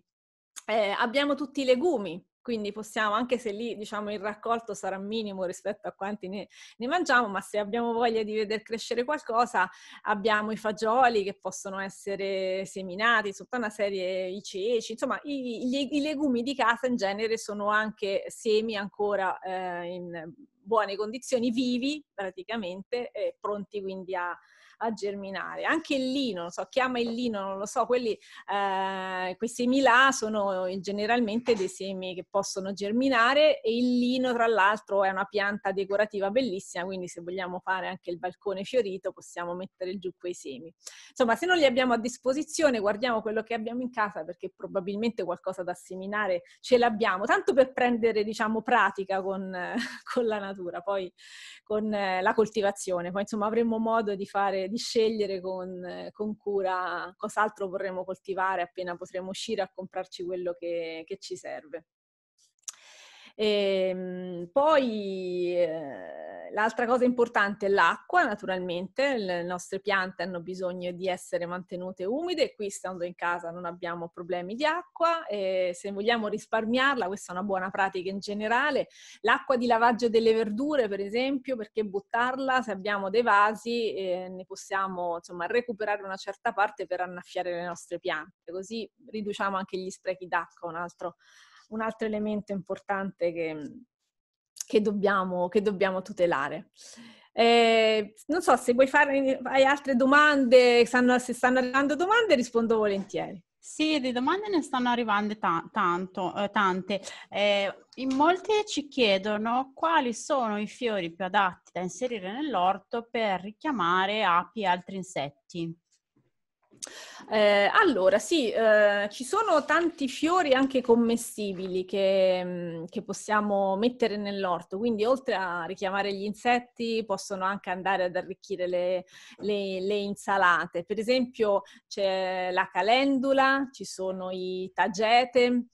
Eh, abbiamo tutti i legumi, quindi possiamo, anche se lì diciamo, il raccolto sarà minimo rispetto a quanti ne, ne, mangiamo, ma se abbiamo voglia di vedere crescere qualcosa, abbiamo i fagioli che possono essere seminati, tutta una serie i ceci, insomma i, i, i legumi di casa in genere sono anche semi ancora eh, in buone condizioni, vivi praticamente, eh, pronti quindi a, a germinare. Anche il lino, non so, chi ama il lino, non lo so, quelli, eh, quei semi là sono generalmente dei semi che possono germinare e il lino tra l'altro è una pianta decorativa bellissima, quindi se vogliamo fare anche il balcone fiorito possiamo mettere giù quei semi. Insomma, se non li abbiamo a disposizione, guardiamo quello che abbiamo in casa perché probabilmente qualcosa da seminare ce l'abbiamo, tanto per prendere, diciamo, pratica con, con la natura, poi con eh, la coltivazione. Poi insomma avremo modo di fare di scegliere con, eh, con cura cos'altro vorremmo coltivare appena potremo uscire a comprarci quello che, che ci serve. E, ehm, poi eh, l'altra cosa importante è l'acqua, naturalmente, le nostre piante hanno bisogno di essere mantenute umide, qui stando in casa non abbiamo problemi di acqua e eh, se vogliamo risparmiarla, questa è una buona pratica in generale, l'acqua di lavaggio delle verdure per esempio, perché buttarla se abbiamo dei vasi eh, ne possiamo insomma recuperare una certa parte per annaffiare le nostre piante, così riduciamo anche gli sprechi d'acqua, un altro un altro elemento importante che, che, dobbiamo, che dobbiamo, tutelare. Eh, non so se vuoi fare hai altre domande, stanno, se stanno arrivando domande rispondo volentieri. Sì, di domande ne stanno arrivando ta- tanto, eh, tante. Eh, in molte ci chiedono quali sono i fiori più adatti da inserire nell'orto per richiamare api e altri insetti. Eh, allora, sì, eh, ci sono tanti fiori anche commestibili che, mm, che, possiamo mettere nell'orto, quindi oltre a richiamare gli insetti possono anche andare ad arricchire le, le, le insalate. Per esempio c'è la calendula, ci sono i tagete,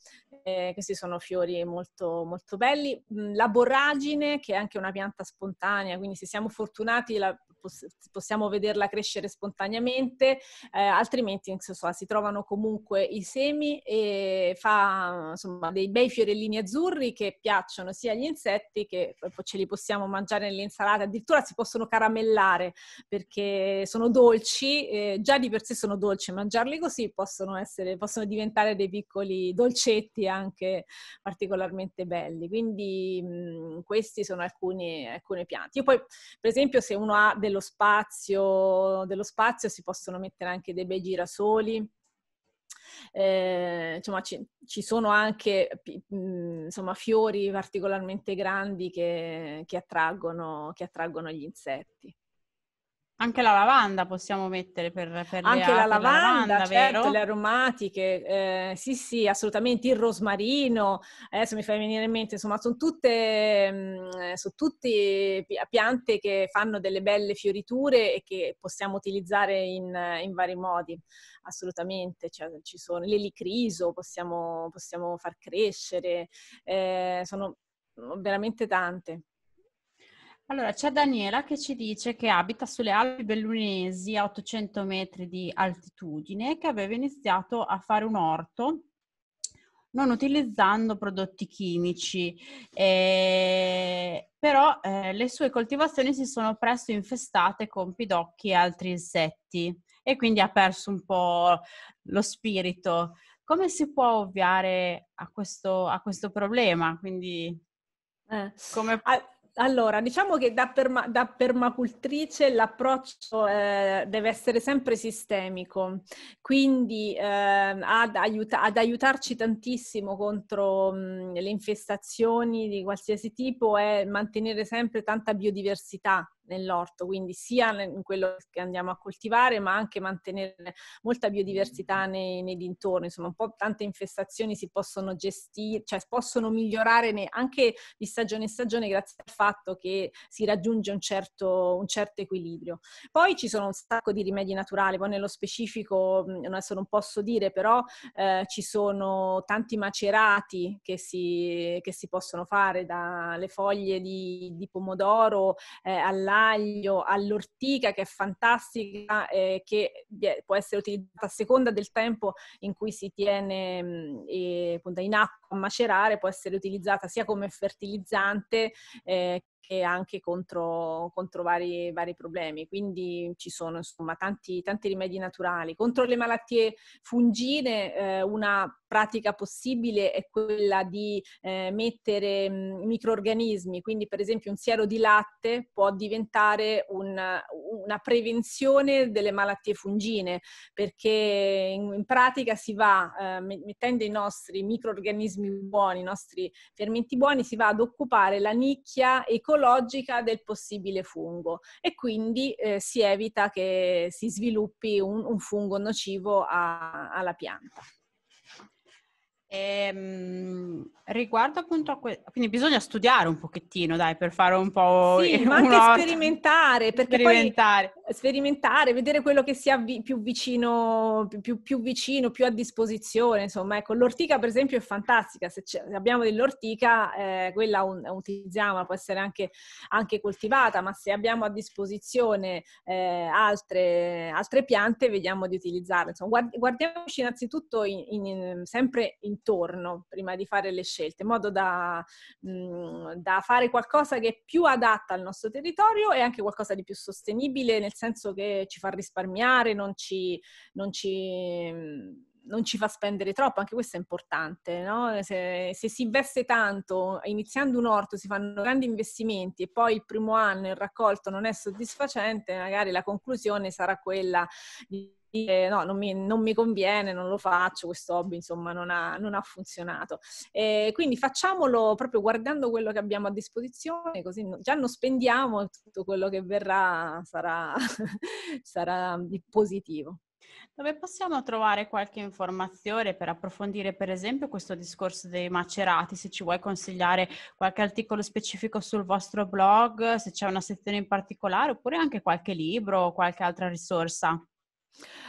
eh, questi sono fiori molto, molto belli. Mm, la borragine, che è anche una pianta spontanea, quindi se siamo fortunati la poss- possiamo vederla crescere spontaneamente, eh, altrimenti insomma, si trovano comunque i semi e fa insomma, dei bei fiorellini azzurri che piacciono sia agli insetti che ce li possiamo mangiare nelle insalate, addirittura si possono caramellare perché sono dolci, eh, già di per sé sono dolci, mangiarli così possono, essere, possono diventare dei piccoli dolcetti anche particolarmente belli. Quindi mh, mm, questi sono alcuni, alcune piante. Io poi, per esempio, se uno ha delle dello spazio, dello spazio si possono mettere anche dei bei girasoli. Eh, insomma, ci, ci, sono anche insomma, fiori particolarmente grandi che, che, attraggono, che attraggono gli insetti. Anche la lavanda possiamo mettere per, per Anche le, la, lavanda, la lavanda, certo, vero? le aromatiche, eh, sì sì, assolutamente, il rosmarino, adesso mi fai venire in mente, insomma, sono tutte, mm, eh, sono tutte piante che fanno delle belle fioriture e che possiamo utilizzare in, in vari modi, assolutamente, cioè, ci sono l'elicriso, possiamo, possiamo far crescere, eh, sono veramente tante. Allora, c'è Daniela che ci dice che abita sulle Alpi Bellunesi a 800 metri di altitudine, e che aveva iniziato a fare un orto non utilizzando prodotti chimici, eh, però eh, le sue coltivazioni si sono presto infestate con pidocchi e altri insetti e quindi ha perso un po' lo spirito. Come si può ovviare a questo, a questo problema? Quindi, eh. come allora, diciamo che da, perma, da permacultrice l'approccio eh, deve essere sempre sistemico, quindi eh, ad, aiuta, ad, aiutarci tantissimo contro mh, mhmm, le infestazioni di qualsiasi tipo è mantenere sempre tanta biodiversità nell'orto, quindi sia in quello che andiamo a coltivare, ma anche mantenere molta biodiversità mm-hmm. nei, nei dintorni, insomma un po' tante infestazioni si possono gestire, cioè possono migliorare ne, anche di stagione in stagione grazie al fatto che si raggiunge un certo, un certo equilibrio. Poi ci sono un sacco di rimedi naturali, poi nello specifico adesso non posso dire, però eh, ci sono tanti macerati che si, che si possono fare dalle foglie di, di pomodoro eh, alla aglio, all'ortica che è fantastica, eh, che può essere utilizzata a seconda del tempo in cui si tiene mm, appunto, in acqua a macerare, può essere utilizzata sia come fertilizzante eh, e anche contro, contro vari, vari, problemi. Quindi ci sono insomma tanti, tanti rimedi naturali. Contro le malattie fungine eh, una pratica possibile è quella di eh, mettere mh, mm, microorganismi, quindi per esempio un siero di latte può diventare una, una prevenzione delle malattie fungine perché in, in pratica si va eh, mettendo i nostri microorganismi buoni, i nostri fermenti buoni, si va ad occupare la nicchia ecologica psicologica del possibile fungo e quindi eh, si evita che si sviluppi un, un fungo nocivo a, alla pianta. Ehm, riguardo appunto a questo, quindi bisogna studiare un pochettino, dai, per fare un po'... Sì, ma anche sperimentare, perché sperimentare. Poi sperimentare, vedere quello che sia vi- più, vicino, più, più, vicino, più a disposizione. Insomma, ecco, l'ortica per esempio è fantastica, se, se abbiamo dell'ortica, eh, quella un- utilizziamo, può essere anche, anche, coltivata, ma se abbiamo a disposizione eh, altre, altre, piante, vediamo di utilizzarle. Insomma, guard- guardiamoci innanzitutto in, in, in, sempre intorno prima di fare le scelte, in modo da, mh, mm, da fare qualcosa che è più adatta al nostro territorio e anche qualcosa di più sostenibile nel nel senso che ci fa risparmiare, non ci, non ci, mm, non ci fa spendere troppo, anche questo è importante. No? Se, se, si investe tanto, iniziando un orto si fanno grandi investimenti e poi il primo anno il raccolto non è soddisfacente, magari la conclusione sarà quella di dire no, non mi, non mi, conviene, non lo faccio, questo hobby insomma non ha, non ha funzionato. E quindi facciamolo proprio guardando quello che abbiamo a disposizione, così già non spendiamo e tutto quello che verrà sarà, sarà positivo. Dove possiamo trovare qualche informazione per approfondire, per esempio, questo discorso dei macerati? Se ci vuoi consigliare qualche articolo specifico sul vostro blog, se c'è una sezione in particolare, oppure anche qualche libro o qualche altra risorsa?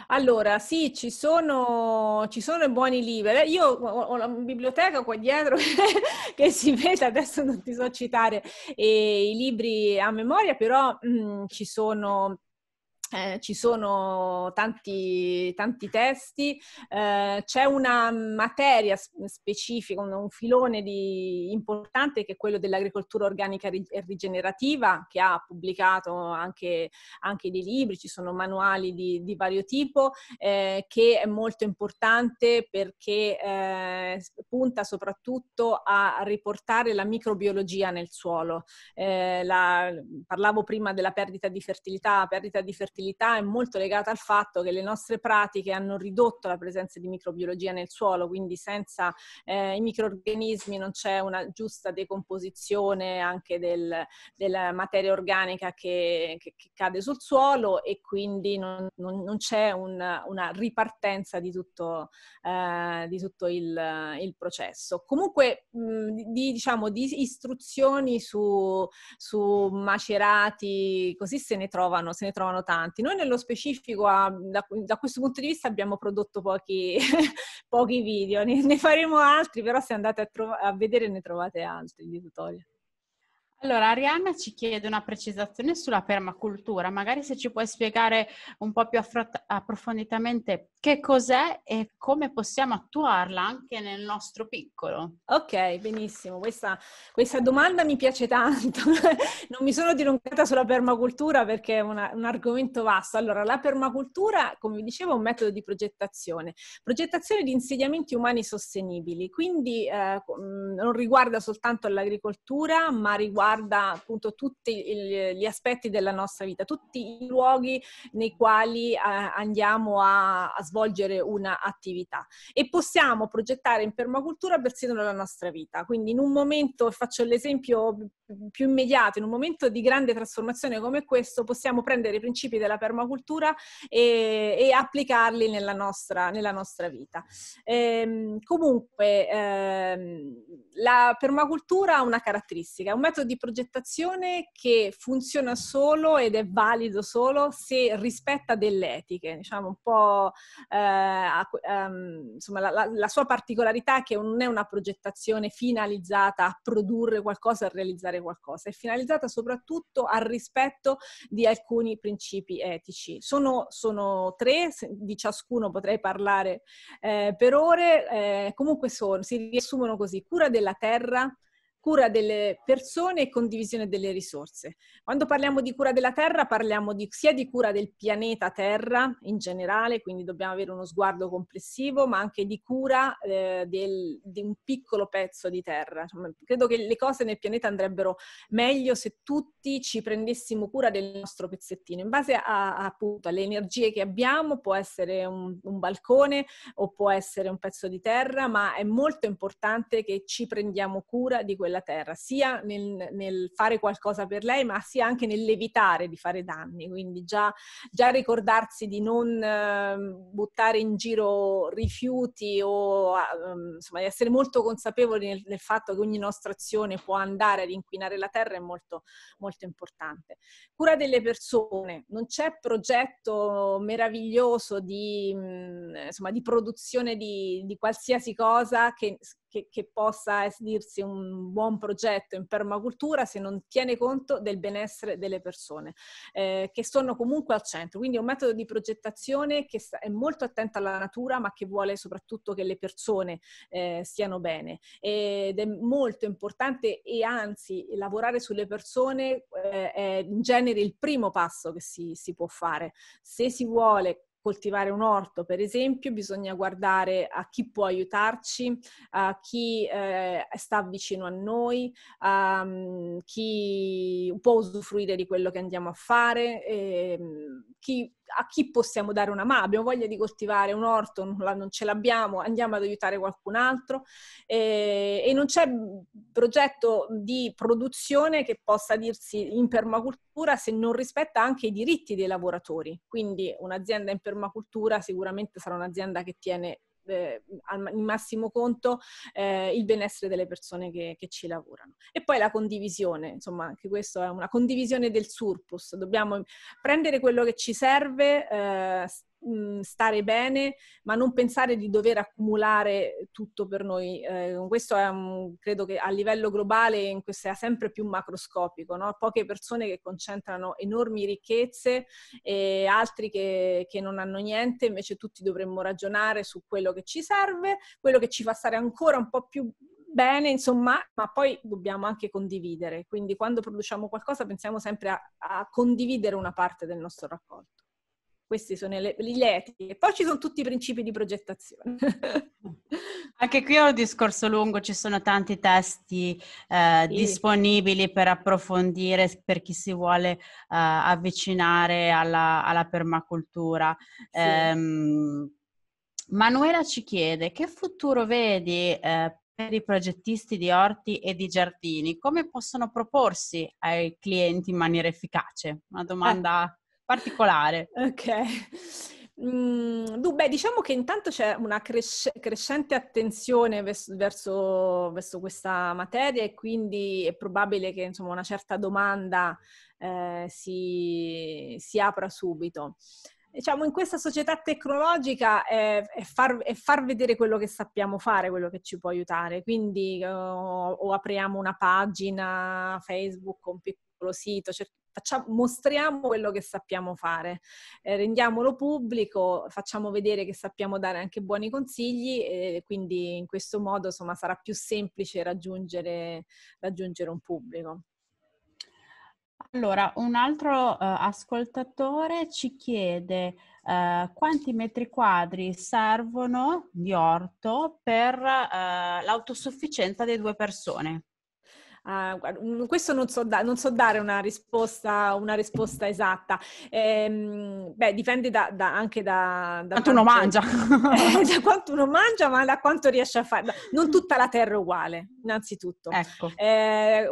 Allora, sì, ci sono, ci sono buoni libri. Io ho la biblioteca qua dietro che si vede, adesso non ti so citare i libri a memoria, però mh, mhmm, ci sono eh, ci sono tanti, tanti testi, eh, c'è una materia specifica, un, un filone di, importante che è quello dell'agricoltura organica e rigenerativa, che ha pubblicato anche, anche dei libri, ci sono manuali di, di vario tipo, eh, che è molto importante perché eh, punta soprattutto a riportare la microbiologia nel suolo. Eh, la, parlavo prima della perdita di fertilità, perdita di fertilità fertilità è molto legata al fatto che le nostre pratiche hanno ridotto la presenza di microbiologia nel suolo, quindi senza eh, i microorganismi non c'è una giusta decomposizione anche del, della materia organica che, che, che, cade sul suolo e quindi non, non, non c'è un, una ripartenza di tutto, eh, di tutto il, il, processo. Comunque mh, di, diciamo, di istruzioni su, su macerati, così se ne trovano, se ne trovano tante importanti. Noi nello specifico a, da, da, questo punto di vista abbiamo prodotto pochi, pochi video, ne, ne, faremo altri, però se andate a, trova- a vedere ne trovate altri di tutorial. Allora, Arianna ci chiede una precisazione sulla permacultura, magari se ci puoi spiegare un po' più approfonditamente che cos'è e come possiamo attuarla anche nel nostro piccolo. Ok, benissimo, questa, questa domanda mi piace tanto. non mi sono dilungata sulla permacultura perché è una, un argomento vasto. Allora, la permacultura, come vi dicevo, è un metodo di progettazione, progettazione di insediamenti umani sostenibili, quindi eh, non riguarda soltanto l'agricoltura, ma riguarda riguarda appunto tutti gli aspetti della nostra vita, tutti i luoghi nei quali eh, andiamo a, a svolgere un'attività e possiamo progettare in permacultura persino la nostra vita. Quindi in un momento, faccio l'esempio più immediato, in un momento di grande trasformazione come questo, possiamo prendere i principi della permacultura e, e applicarli nella nostra, nella nostra vita. Ehm, comunque, ehm, la permacultura ha una caratteristica, è un metodo di progettazione che funziona solo ed è valido solo se rispetta delle etiche, diciamo un po' eh, a, um, insomma la, la, la, sua particolarità è che non è una progettazione finalizzata a produrre qualcosa, a realizzare qualcosa, è finalizzata soprattutto al rispetto di alcuni principi etici. Sono, sono tre, di ciascuno potrei parlare eh, per ore, eh, comunque sono, si riassumono così, cura della terra, cura delle persone e condivisione delle risorse. Quando parliamo di cura della terra parliamo di, sia di cura del pianeta Terra in generale, quindi dobbiamo avere uno sguardo complessivo, ma anche di cura eh, del, di un piccolo pezzo di terra. Insomma, credo che le cose nel pianeta andrebbero meglio se tutti ci prendessimo cura del nostro pezzettino. In base a, appunto, alle energie che abbiamo, può essere un, un balcone o può essere un pezzo di terra, ma è molto importante che ci prendiamo cura di quella della terra, sia nel, nel, fare qualcosa per lei, ma sia anche nell'evitare di fare danni. Quindi già, già ricordarsi di non eh, buttare in giro rifiuti o eh, insomma di essere molto consapevoli nel, nel, fatto che ogni nostra azione può andare ad inquinare la terra è molto, molto importante. Cura delle persone, non c'è progetto meraviglioso di, mh, mm, insomma, di produzione di, di qualsiasi cosa che che, che possa dirsi un buon progetto in permacultura se non tiene conto del benessere delle persone, eh, che sono comunque al centro. Quindi è un metodo di progettazione che è molto attento alla natura, ma che vuole soprattutto che le persone eh, stiano bene. Ed è molto importante e anzi lavorare sulle persone eh, è in genere il primo passo che si, si può fare. Se si vuole coltivare un orto, per esempio, bisogna guardare a chi può aiutarci, a chi eh, sta vicino a noi, a ehm, chi può usufruire di quello che andiamo a fare, e, ehm, chi a chi possiamo dare una mano? Abbiamo voglia di coltivare un orto, non, ce l'abbiamo, andiamo ad aiutare qualcun altro eh, e non c'è progetto di produzione che possa dirsi in permacultura se non rispetta anche i diritti dei lavoratori. Quindi un'azienda in permacultura sicuramente sarà un'azienda che tiene eh, in massimo conto eh, il benessere delle persone che, che, ci lavorano. E poi la condivisione, insomma, anche questo è una condivisione del surplus, dobbiamo prendere quello che ci serve, eh, stare bene, ma non pensare di dover accumulare tutto per noi. Eh, questo è, um, credo che a livello globale sia sempre più macroscopico, no? poche persone che concentrano enormi ricchezze e altri che, che non hanno niente, invece tutti dovremmo ragionare su quello che ci serve, quello che ci fa stare ancora un po' più bene, insomma, ma poi dobbiamo anche condividere. Quindi quando produciamo qualcosa pensiamo sempre a, a condividere una parte del nostro raccolto. Questi sono le, gli leti. E poi ci sono tutti i principi di progettazione. Anche qui è un discorso lungo, ci sono tanti testi eh, sì. disponibili per approfondire per chi si vuole eh, avvicinare alla, alla permacultura. Sì. Eh, Manuela ci chiede che futuro vedi eh, per i progettisti di orti e di giardini, come possono proporsi ai clienti in maniera efficace? Una domanda particolare. Ok. Mm, beh, diciamo che intanto c'è una cres- crescente attenzione vers- verso, verso, questa materia e quindi è probabile che insomma, una certa domanda eh, si, si, apra subito. Diciamo, in questa società tecnologica è, è, far, è, far, vedere quello che sappiamo fare, quello che ci può aiutare. Quindi eh, o, o apriamo una pagina Facebook con pic- piccolo sito, cer- facciamo, mostriamo quello che sappiamo fare, eh, rendiamolo pubblico, facciamo vedere che sappiamo dare anche buoni consigli e quindi in questo modo insomma, sarà più semplice raggiungere, raggiungere un pubblico. Allora, un altro uh, ascoltatore ci chiede uh, quanti metri quadri servono di orto per uh, l'autosufficienza di due persone. Uh, questo non so, da, non so, dare una risposta, una risposta esatta. Ehm, beh, dipende da, da, anche da, da quanto, quanto uno mangia. eh, da quanto uno mangia, ma da quanto riesce a fare. Non tutta la terra è uguale innanzitutto. Ecco. Eh,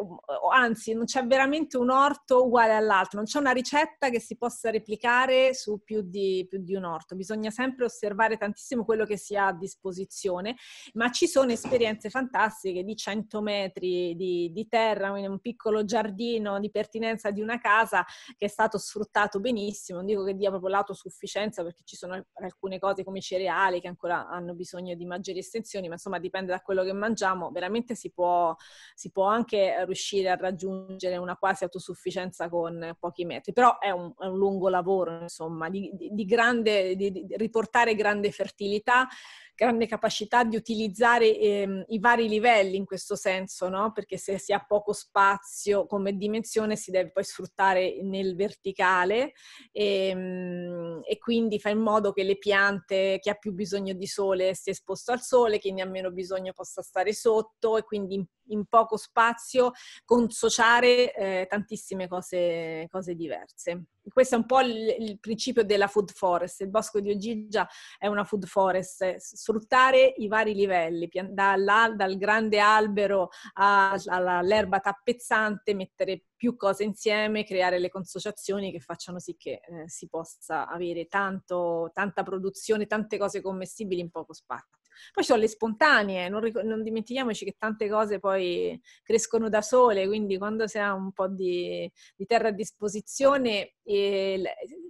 anzi, non c'è veramente un orto uguale all'altro, non c'è una ricetta che si possa replicare su più di, più di un orto, bisogna sempre osservare tantissimo quello che si ha a disposizione, ma ci sono esperienze fantastiche di 100 metri di, di terra, in un piccolo giardino di pertinenza di una casa che è stato sfruttato benissimo, non dico che dia proprio l'autosufficienza perché ci sono alcune cose come i cereali che ancora hanno bisogno di maggiori estensioni, ma insomma dipende da quello che mangiamo, veramente si può, si può, anche riuscire a raggiungere una quasi autosufficienza con pochi metri, però è un, è un lungo lavoro, insomma, di, di, di grande, di, riportare grande fertilità, grande capacità di utilizzare ehm, i vari livelli in questo senso, no? perché se si ha poco spazio come dimensione si deve poi sfruttare nel verticale e, ehm, e quindi fa in modo che le piante, che ha più bisogno di sole, stia esposto al sole, chi ne ha meno bisogno possa stare sotto e quindi in, in poco spazio consociare eh, tantissime cose, cose, diverse. Questo è un po' il, il, principio della food forest, il bosco di Ogigia è una food forest, eh, sfruttare i vari livelli, dal, grande albero all'erba tappezzante, mettere più cose insieme, creare le consociazioni che facciano sì che eh, si possa avere tanto, tanta produzione, tante cose commestibili in poco spazio. Poi ci sono le spontanee, non, ric- non, dimentichiamoci che tante cose poi crescono da sole, quindi quando si ha un po' di, di terra a disposizione eh,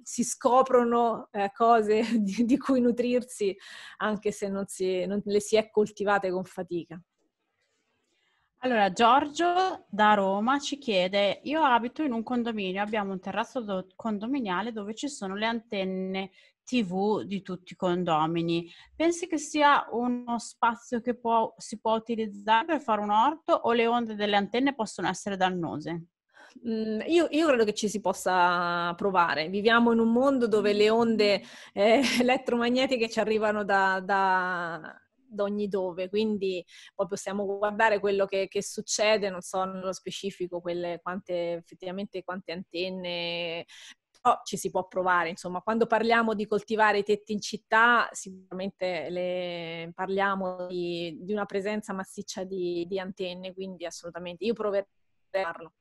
si scoprono eh, cose di, di, cui nutrirsi anche se non, si, non le si è coltivate con fatica. Allora, Giorgio da Roma ci chiede, io abito in un condominio, abbiamo un terrazzo do- condominiale dove ci sono le antenne TV di tutti i condomini. Pensi che sia uno spazio che può, si può utilizzare per fare un orto o le onde delle antenne possono essere dannose? Mm, io, io, credo che ci si possa provare. Viviamo in un mondo dove le onde eh, elettromagnetiche ci arrivano da, da da ogni dove, quindi poi possiamo guardare quello che, che succede, non so nello specifico quelle, quante, effettivamente quante antenne, ci si può provare. Insomma, quando parliamo di coltivare i tetti in città, sicuramente le, parliamo di, di, una presenza massiccia di, di antenne, quindi assolutamente io proverò a farlo.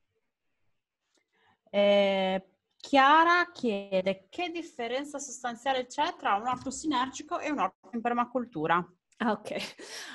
Eh, Chiara chiede che differenza sostanziale c'è tra un orto sinergico e un orto in permacultura? Ah, ok.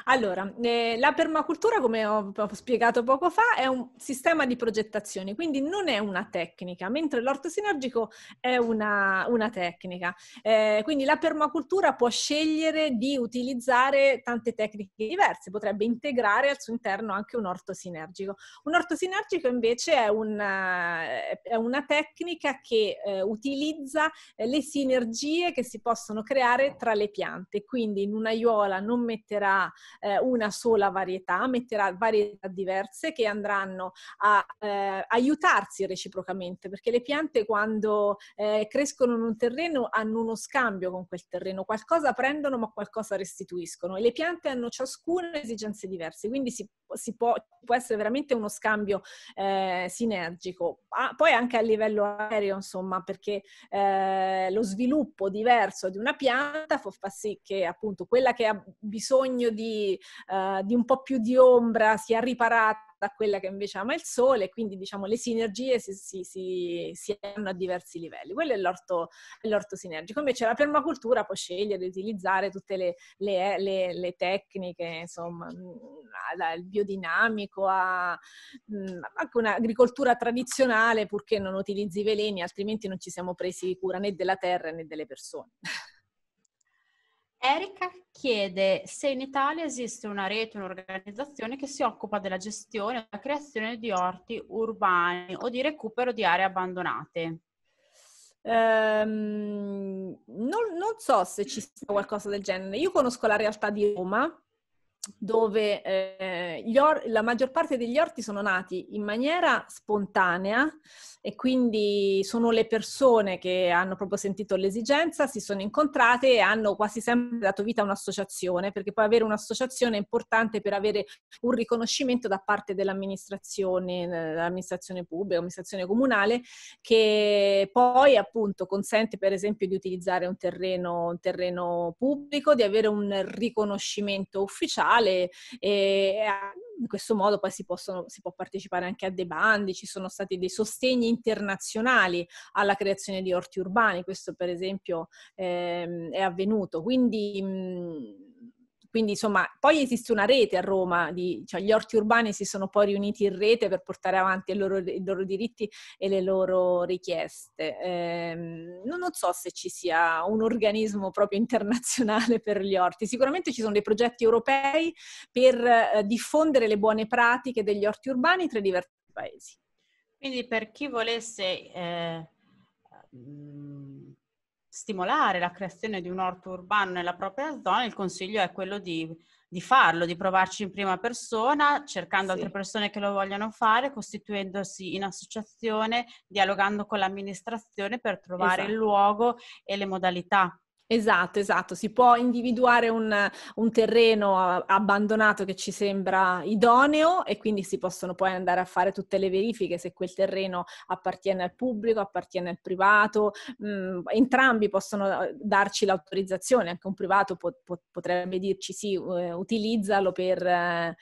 Allora, eh, la permacultura, come ho, ho, spiegato poco fa, è un sistema di progettazione, quindi non è una tecnica, mentre l'orto sinergico è una, una tecnica. Eh, quindi la permacultura può scegliere di utilizzare tante tecniche diverse, potrebbe integrare al suo interno anche un orto sinergico. Un orto sinergico invece è una, eh, è una tecnica che eh, utilizza eh, le sinergie che si possono creare tra le piante, quindi in una aiuola non non metterà eh, una sola varietà, metterà varietà diverse che andranno a eh, aiutarsi reciprocamente, perché le piante quando eh, crescono in un terreno hanno uno scambio con quel terreno, qualcosa prendono ma qualcosa restituiscono e le piante hanno ciascuna esigenze diverse, quindi si si può, può essere veramente uno scambio eh, sinergico. Ah, poi anche a livello aereo, insomma, perché eh, lo sviluppo diverso di una pianta fa sì che appunto quella che ha bisogno di, eh, di un po' più di ombra sia riparata da quella che invece ama il sole, quindi diciamo le sinergie si, si, si, si hanno a diversi livelli. Quello è l'orto, l'orto sinergico. Invece la permacultura può scegliere di utilizzare tutte le, le, le, le tecniche, insomma, dal mm, biodinamico, a, mm, anche un'agricoltura tradizionale, purché non utilizzi veleni, altrimenti non ci siamo presi cura né della terra né delle persone. Erika chiede se in Italia esiste una rete, un'organizzazione che si occupa della gestione e della creazione di orti urbani o di recupero di aree abbandonate. Um, non, non so se ci sia qualcosa del genere. Io conosco la realtà di Roma, dove eh, or- la maggior parte degli orti sono nati in maniera spontanea e quindi sono le persone che hanno proprio sentito l'esigenza, si sono incontrate e hanno quasi sempre dato vita a un'associazione, perché poi avere un'associazione è importante per avere un riconoscimento da parte dell'amministrazione, dell'amministrazione pubblica, amministrazione comunale, che poi appunto consente per esempio di utilizzare un terreno, un terreno pubblico, di avere un riconoscimento ufficiale locale e in questo modo poi si, possono, si, può partecipare anche a dei bandi, ci sono stati dei sostegni internazionali alla creazione di orti urbani, questo per esempio ehm, è avvenuto. Quindi mh, quindi insomma, poi esiste una rete a Roma, di, cioè gli orti urbani si sono poi riuniti in rete per portare avanti loro, i loro diritti e le loro richieste. Eh, non, non so se ci sia un organismo proprio internazionale per gli orti, sicuramente ci sono dei progetti europei per eh, diffondere le buone pratiche degli orti urbani tra i diversi paesi. Quindi per chi volesse... Eh, stimolare la creazione di un orto urbano nella propria zona, il consiglio è quello di, di farlo, di provarci in prima persona, cercando sì. altre persone che lo vogliano fare, costituendosi in associazione, dialogando con l'amministrazione per trovare esatto. il luogo e le modalità. Esatto, esatto, si può individuare un, un, terreno abbandonato che ci sembra idoneo e quindi si possono poi andare a fare tutte le verifiche se quel terreno appartiene al pubblico, appartiene al privato, mh, mm, entrambi possono eh, darci l'autorizzazione, anche un privato po- potrebbe dirci sì, eh, utilizzalo per, eh,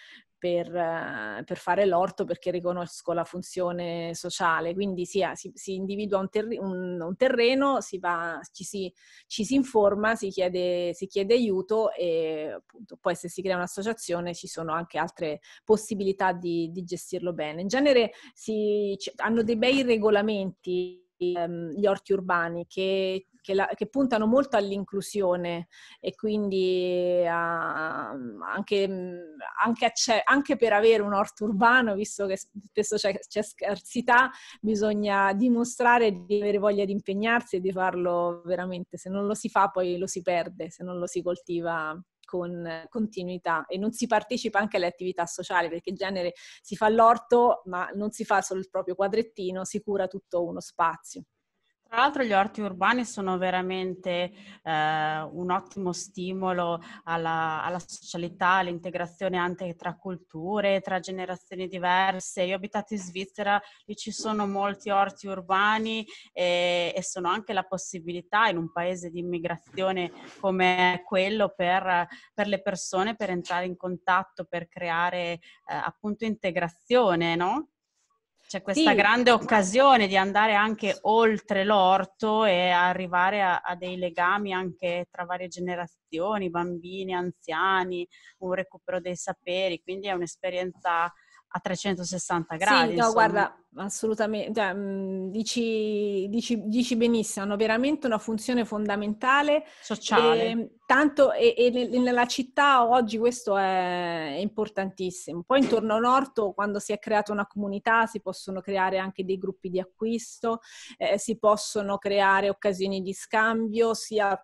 per, eh, per, fare l'orto perché riconosco la funzione sociale. Quindi sì, ah, si, si, individua un, terri- un, un terreno, si va, ci, si, ci, si, informa, si chiede, si chiede aiuto e appunto, poi se si crea un'associazione ci sono anche altre possibilità di, di gestirlo bene. In genere hanno dei bei regolamenti um, gli orti urbani che, che, la, che, puntano molto all'inclusione e quindi a, anche, anche, acce, anche, per avere un orto urbano, visto che spesso c'è, c'è scarsità, bisogna dimostrare di avere voglia di impegnarsi e di farlo veramente. Se non lo si fa poi lo si perde, se non lo si coltiva con continuità e non si partecipa anche alle attività sociali perché in genere si fa l'orto ma non si fa solo il proprio quadrettino, si cura tutto uno spazio. Tra l'altro gli orti urbani sono veramente eh, un ottimo stimolo alla, alla, socialità, all'integrazione anche tra culture, tra generazioni diverse. Io ho abitato in Svizzera, lì ci sono molti orti urbani e, e sono anche la possibilità in un paese di immigrazione come quello per, per le persone per entrare in contatto, per creare eh, appunto integrazione, no? c'è questa sì. grande occasione di andare anche oltre l'orto e arrivare a, a, dei legami anche tra varie generazioni, bambini, anziani, un recupero dei saperi, quindi è un'esperienza a 360 gradi. Sì, no, insomma. guarda, assolutamente, cioè, mhmm, dici, dici, dici, benissimo, hanno veramente una funzione fondamentale. Sociale. E, ehm, tanto, e, e, nella città oggi questo è importantissimo. Poi intorno a un orto, quando si è creata una comunità, si possono creare anche dei gruppi di acquisto, eh, si possono creare occasioni di scambio, sia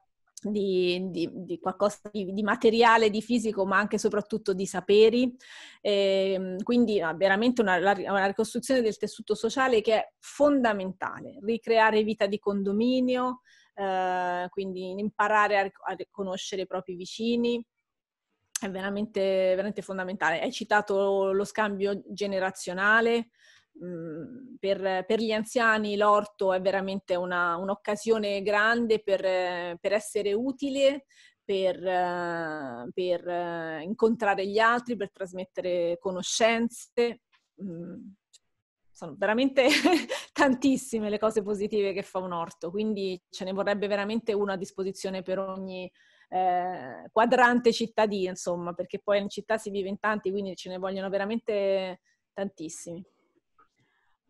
di, di, di, qualcosa di, di, materiale, di fisico, ma anche e soprattutto di saperi. E, ehm, quindi no, ah, veramente una, una, ricostruzione del tessuto sociale che è fondamentale. Ricreare vita di condominio, eh, quindi imparare a, a conoscere i propri vicini. È veramente, veramente fondamentale. Hai citato lo scambio generazionale, per, per, gli anziani l'orto è veramente una, un'occasione grande per, per essere utile, per, eh, per, eh, incontrare gli altri, per trasmettere conoscenze. Sono veramente tantissime le cose positive che fa un orto, quindi ce ne vorrebbe veramente uno a disposizione per ogni eh, quadrante cittadino, insomma, perché poi in città si vive in tanti, quindi ce ne vogliono veramente tantissimi.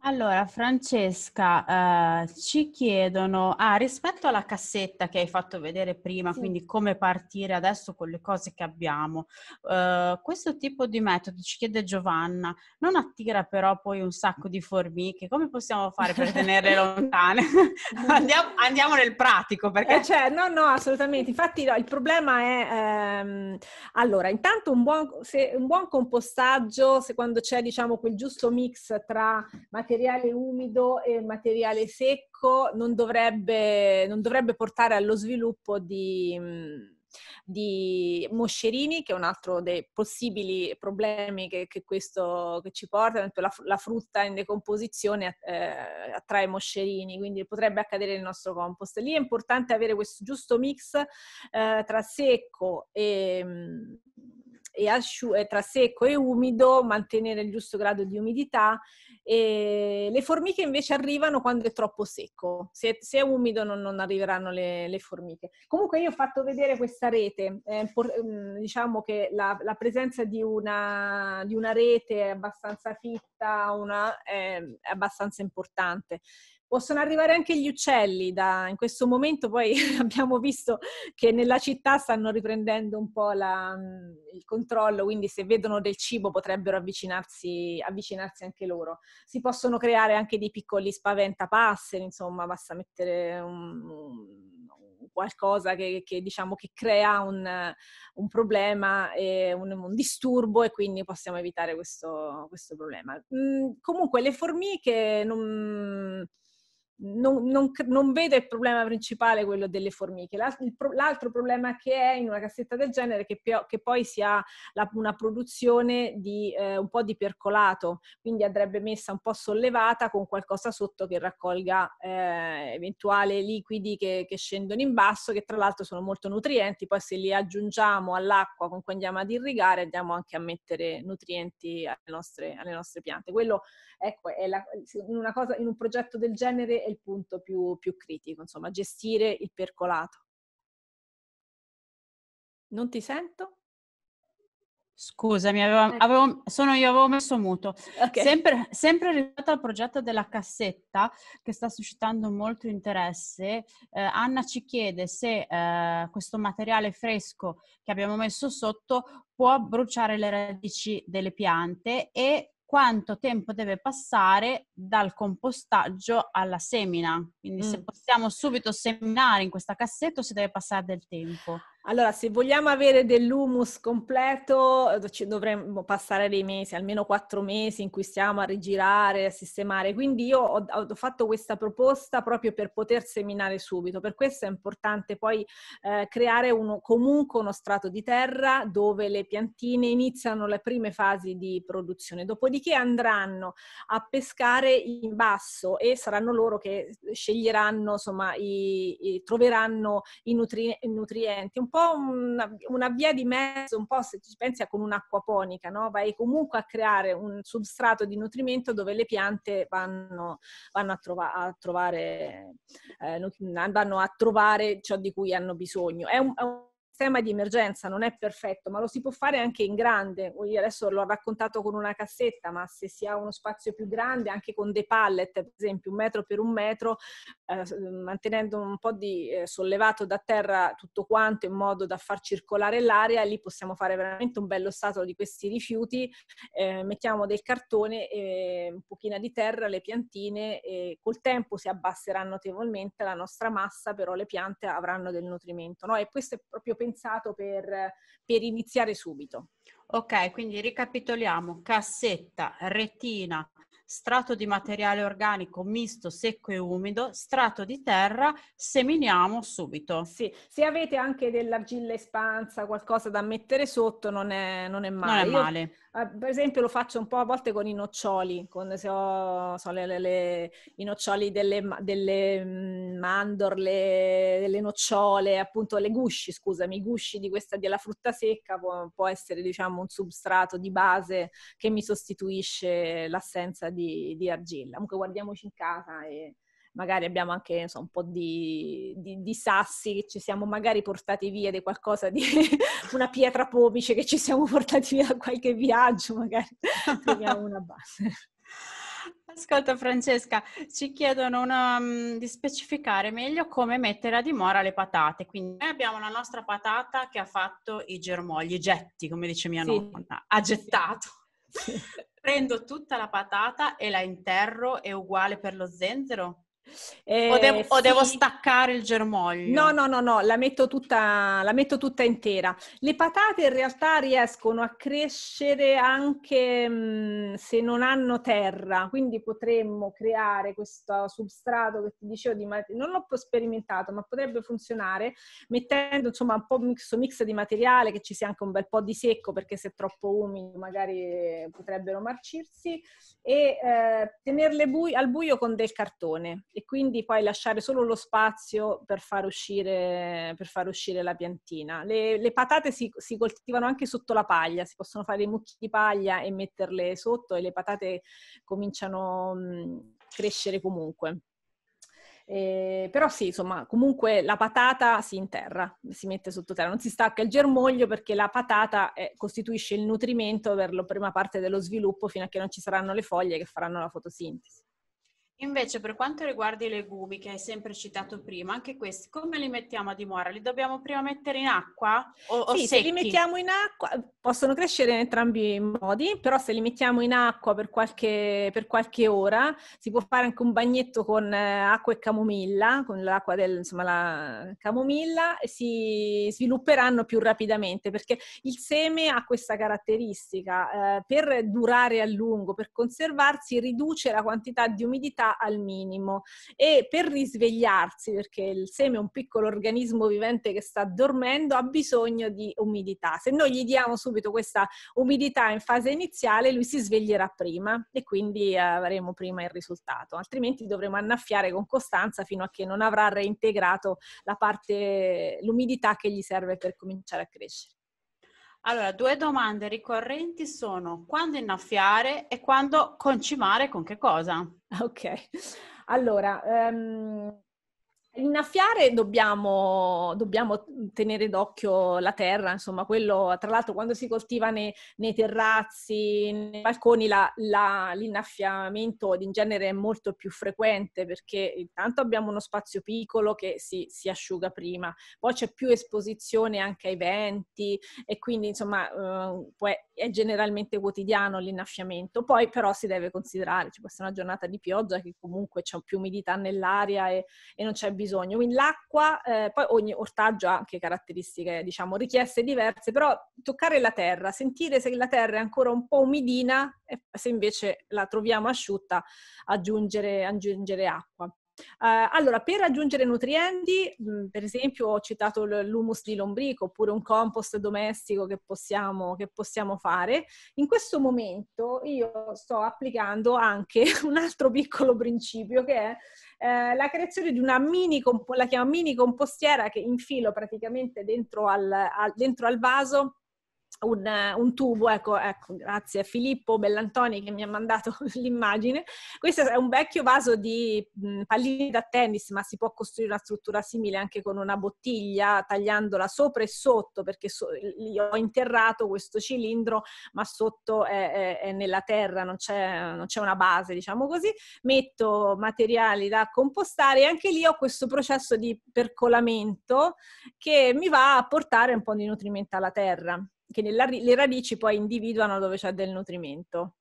Allora, Francesca, eh, ci chiedono, ah, rispetto alla cassetta che hai fatto vedere prima, sì. quindi come partire adesso con le cose che abbiamo, eh, questo tipo di metodo, ci chiede Giovanna, non attira però poi un sacco di formiche, come possiamo fare per tenerle lontane? andiamo, andiamo, nel pratico, perché... Eh, cioè, no, no, assolutamente, infatti no, il problema è, ehm, allora, intanto un buon, se, un buon compostaggio, se quando c'è, diciamo, quel giusto mix tra materiale umido e materiale secco non dovrebbe, non dovrebbe portare allo sviluppo di mm, di moscerini, che è un altro dei possibili problemi che, che questo che ci porta, la, la, frutta in decomposizione eh, attrae moscerini, quindi potrebbe accadere nel nostro compost. Lì è importante avere questo giusto mix eh, tra secco e, mm, e asciu- tra secco e umido, mantenere il giusto grado di umidità. E le formiche invece arrivano quando è troppo secco, se, se è umido non, non arriveranno le, le, formiche. Comunque io ho fatto vedere questa rete, eh, por- mm, diciamo che la, la presenza di una, di una, rete abbastanza fitta una, è abbastanza importante Possono arrivare anche gli uccelli da, in questo momento, poi abbiamo visto che nella città stanno riprendendo un po' la, mm, il controllo, quindi se vedono del cibo potrebbero avvicinarsi, avvicinarsi anche loro. Si possono creare anche dei piccoli spaventapasseri, insomma, basta mettere un, un qualcosa che, che, diciamo che crea un, un problema, un, un, disturbo e quindi possiamo evitare questo, questo problema. Mm, comunque le formiche non, non, non, non vede il problema principale quello delle formiche. L'altro, l'altro problema che è in una cassetta del genere è che, che poi si ha la, una produzione di eh, un po' di percolato, quindi andrebbe messa un po' sollevata con qualcosa sotto che raccolga eh, eventuali liquidi che, che scendono in basso, che tra l'altro sono molto nutrienti, poi se li aggiungiamo all'acqua con cui andiamo ad irrigare andiamo anche a mettere nutrienti alle nostre, alle nostre piante. Quello ecco, è la, in, cosa, in un progetto del genere il punto più, più critico, insomma, gestire il percolato. Non ti sento? Scusami, avevo, eh. avevo, sono io, avevo messo muto. Okay. Sempre, sempre riguardo al progetto della cassetta che sta suscitando molto interesse, eh, Anna ci chiede se eh, questo materiale fresco che abbiamo messo sotto può bruciare le radici delle piante e quanto tempo deve passare dal compostaggio alla semina. Quindi mm. se possiamo subito seminare in questa cassetta o se deve passare del tempo. Allora, se vogliamo avere dell'humus completo, eh, dovremmo passare dei mesi, almeno quattro mesi in cui stiamo a rigirare, a sistemare. Quindi io ho, ho fatto questa proposta proprio per poter seminare subito. Per questo è importante poi eh, creare uno, comunque uno strato di terra dove le piantine iniziano le prime fasi di produzione. Dopodiché andranno a pescare in basso e saranno loro che sceglieranno, insomma, i, i, troveranno i, nutri, i nutrienti po' una, una, via di mezzo, un po' se ci pensi a con un'acquaponica, no? vai comunque a creare un substrato di nutrimento dove le piante vanno, vanno a, trova, a, trovare, eh, vanno a trovare ciò di cui hanno bisogno. È un, è un sistema di emergenza non è perfetto, ma lo si può fare anche in grande. Io adesso l'ho raccontato con una cassetta, ma se si ha uno spazio più grande, anche con dei pallet, per esempio, un metro per un metro, eh, eh mantenendo un po' di eh, sollevato da terra tutto quanto in modo da far circolare l'aria, lì possiamo fare veramente un bello stato di questi rifiuti. Eh, mettiamo del cartone, un pochino di terra, le piantine, e col tempo si abbasserà notevolmente la nostra massa, però le piante avranno del nutrimento. No? E questo è proprio pensato pensato per, per iniziare subito. Ok, quindi ricapitoliamo, cassetta, retina, strato di materiale organico misto, secco e umido, strato di terra, seminiamo subito. Sì, se avete anche dell'argilla espansa, qualcosa da mettere sotto, non è, non è male. Non è male. Io, eh, per esempio lo faccio un po' a volte con i noccioli, con, se ho so, le, le, le, i noccioli delle, delle mm, mandorle, delle nocciole, appunto le gusci, scusami, i gusci di questa, della frutta secca può, può essere diciamo un substrato di base che mi sostituisce l'assenza di di, di argilla. Comunque guardiamoci in casa e magari abbiamo anche so, un po' di, di, di, sassi che ci siamo magari portati via di qualcosa di una pietra pomice che ci siamo portati via da qualche viaggio, magari troviamo una base. Ascolta Francesca, ci chiedono una, um, di specificare meglio come mettere a dimora le patate. Quindi noi abbiamo la nostra patata che ha fatto i germogli, i getti, come dice mia sì. nonna, ha gettato. Prendo tutta la patata e la interro, è uguale per lo zenzero? Eh, o, devo, sì. o, devo, staccare il germoglio? No, no, no, no, la metto, tutta, la metto tutta intera. Le patate in realtà riescono a crescere anche mh, mm, se non hanno terra, quindi potremmo creare questo substrato che ti dicevo di mat- non l'ho sperimentato, ma potrebbe funzionare mettendo insomma un po' mix, mix di materiale che ci sia anche un bel po' di secco perché se è troppo umido magari potrebbero marcirsi e eh, tenerle bu- al buio con del cartone e quindi poi lasciare solo lo spazio per far uscire, per far uscire la piantina. Le, le patate si, si, coltivano anche sotto la paglia, si possono fare i mucchi di paglia e metterle sotto e le patate cominciano a mm, crescere comunque. Eh, però sì, insomma, comunque la patata si interra, si mette sottoterra, non si stacca il germoglio perché la patata è, eh, costituisce il nutrimento per la prima parte dello sviluppo fino a che non ci saranno le foglie che faranno la fotosintesi. Invece per quanto riguarda i legumi che hai sempre citato prima, anche questi, come li mettiamo a dimora? Li dobbiamo prima mettere in acqua o, o sì, secchi? se li mettiamo in acqua possono crescere in entrambi i modi, però se li mettiamo in acqua per qualche, per qualche ora si può fare anche un bagnetto con eh, acqua e camomilla, con l'acqua del, insomma, la camomilla e si svilupperanno più rapidamente perché il seme ha questa caratteristica eh, per durare a lungo, per conservarsi riduce la quantità di umidità al minimo e per risvegliarsi, perché il seme è un piccolo organismo vivente che sta dormendo, ha bisogno di umidità. Se noi gli diamo subito questa umidità in fase iniziale, lui si sveglierà prima e quindi eh, avremo prima il risultato, altrimenti dovremo annaffiare con costanza fino a che non avrà reintegrato la parte, l'umidità che gli serve per cominciare a crescere. Allora, due domande ricorrenti sono quando innaffiare e quando concimare con che cosa? Ok, allora, um, Innaffiare dobbiamo, dobbiamo, tenere d'occhio la terra, insomma, quello tra l'altro quando si coltiva nei, nei terrazzi, nei balconi, la, la, l'innaffiamento in genere è molto più frequente perché intanto abbiamo uno spazio piccolo che si, si asciuga prima, poi c'è più esposizione anche ai venti e quindi insomma eh, è generalmente quotidiano l'innaffiamento, poi però si deve considerare, ci può essere una giornata di pioggia che comunque c'è più umidità nell'aria e, e non c'è bisogno bisogno. Quindi l'acqua, eh, poi ogni ortaggio ha anche caratteristiche, diciamo, richieste diverse, però toccare la terra, sentire se la terra è ancora un po' umidina e se invece la troviamo asciutta, aggiungere, aggiungere acqua. Eh, allora, per aggiungere nutrienti, mh, mm, per esempio ho citato l'humus di lombrico oppure un compost domestico che possiamo, che possiamo fare, in questo momento io sto applicando anche un altro piccolo principio che è eh, la creazione di una mini, comp- la mini compostiera che infilo praticamente dentro al, al, dentro al vaso un, un tubo, ecco, ecco, grazie a Filippo Bellantoni che mi ha mandato l'immagine. Questo è un vecchio vaso di pallini da tennis, ma si può costruire una struttura simile anche con una bottiglia tagliandola sopra e sotto, perché so, ho interrato questo cilindro, ma sotto è, è, è nella terra, non c'è, non c'è una base, diciamo così. Metto materiali da compostare e anche lì ho questo processo di percolamento che mi va a portare un po' di nutrimento alla terra che nella, le radici poi individuano dove c'è del nutrimento.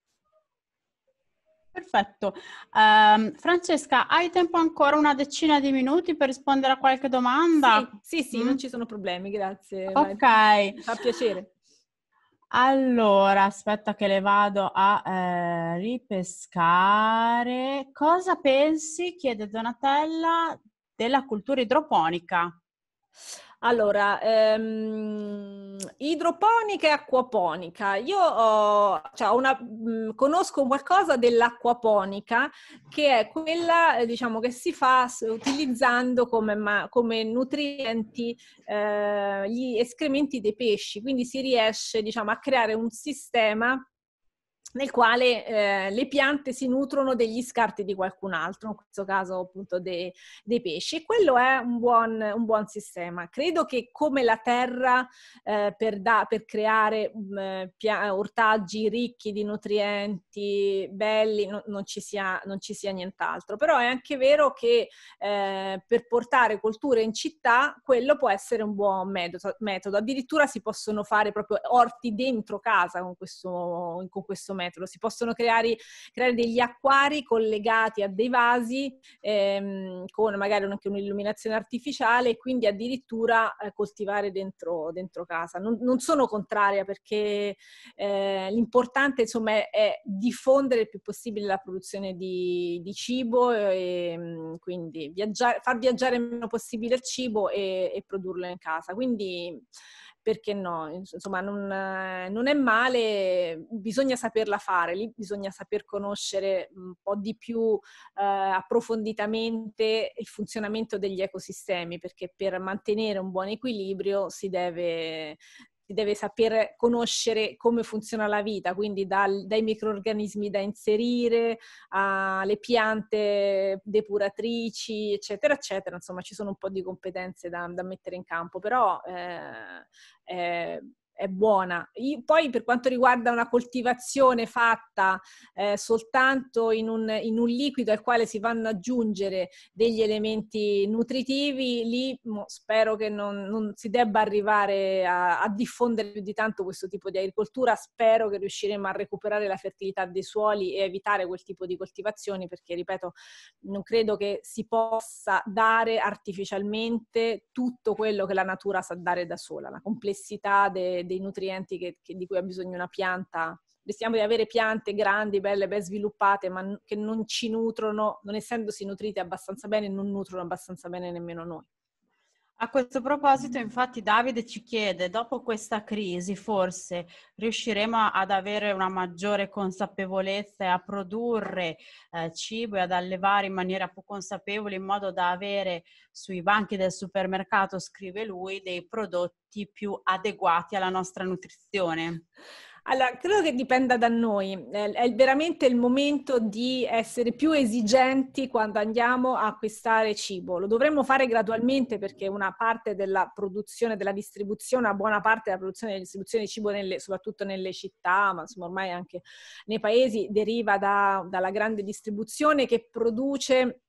Perfetto. Um, Francesca, hai tempo ancora una decina di minuti per rispondere a qualche domanda? Sì, sì, sì mm. non ci sono problemi, grazie. Ok. Vai, fa piacere. Allora, aspetta che le vado a eh, ripescare. Cosa pensi, chiede Donatella, della cultura idroponica? Allora, ehm, idroponica e acquaponica. Io ho, cioè una, mm, conosco qualcosa dell'acquaponica che è quella eh, diciamo, che si fa utilizzando come, ma, come nutrienti eh, gli escrementi dei pesci, quindi si riesce diciamo, a creare un sistema nel quale eh, le piante si nutrono degli scarti di qualcun altro, in questo caso appunto dei, dei pesci. E quello è un buon, un buon, sistema. Credo che come la terra eh, per, da, per, creare mh, mm, pia- ortaggi ricchi di nutrienti, belli, no, non, ci sia, non, ci sia, nient'altro. Però è anche vero che eh, per portare colture in città quello può essere un buon metodo. metodo. Addirittura si possono fare proprio orti dentro casa con questo, con questo metodo. Si possono creare, creare degli acquari collegati a dei vasi ehm, con magari anche un'illuminazione artificiale e quindi addirittura eh, coltivare dentro, dentro casa. Non, non, sono contraria perché eh, l'importante insomma è, è, diffondere il più possibile la produzione di, di cibo e, ehm, e quindi viaggiare, far viaggiare il meno possibile il cibo e, e produrlo in casa. Quindi perché no? Insomma, non, eh, non è male, bisogna saperla fare, lì bisogna saper conoscere un po' di più eh, approfonditamente il funzionamento degli ecosistemi, perché per mantenere un buon equilibrio si deve si deve saper conoscere come funziona la vita, quindi dal, dai microorganismi da inserire alle piante depuratrici, eccetera, eccetera. Insomma, ci sono un po' di competenze da, da mettere in campo, però eh, eh, è buona. Io, poi per quanto riguarda una coltivazione fatta eh, soltanto in un, in un, liquido al quale si vanno ad aggiungere degli elementi nutritivi, lì mo, spero che non, non, si debba arrivare a, a, diffondere più di tanto questo tipo di agricoltura, spero che riusciremo a recuperare la fertilità dei suoli e evitare quel tipo di coltivazioni perché, ripeto, non credo che si possa dare artificialmente tutto quello che la natura sa dare da sola, la complessità de, dei nutrienti che, che di cui ha bisogno una pianta. Rischiamo di avere piante grandi, belle, ben sviluppate, ma che non ci nutrono, non essendosi nutrite abbastanza bene, non nutrono abbastanza bene nemmeno noi. A questo proposito, infatti, Davide ci chiede, dopo questa crisi, forse riusciremo ad avere una maggiore consapevolezza e a produrre eh, cibo e ad allevare in maniera più consapevole, in modo da avere sui banchi del supermercato, scrive lui, dei prodotti più adeguati alla nostra nutrizione. Allora, credo che dipenda da noi. È veramente il momento di essere più esigenti quando andiamo a acquistare cibo. Lo dovremmo fare gradualmente perché una parte della produzione, della distribuzione, una buona parte della produzione e della distribuzione di cibo, nelle, soprattutto nelle città, ma insomma ormai anche nei paesi, deriva da, dalla grande distribuzione che produce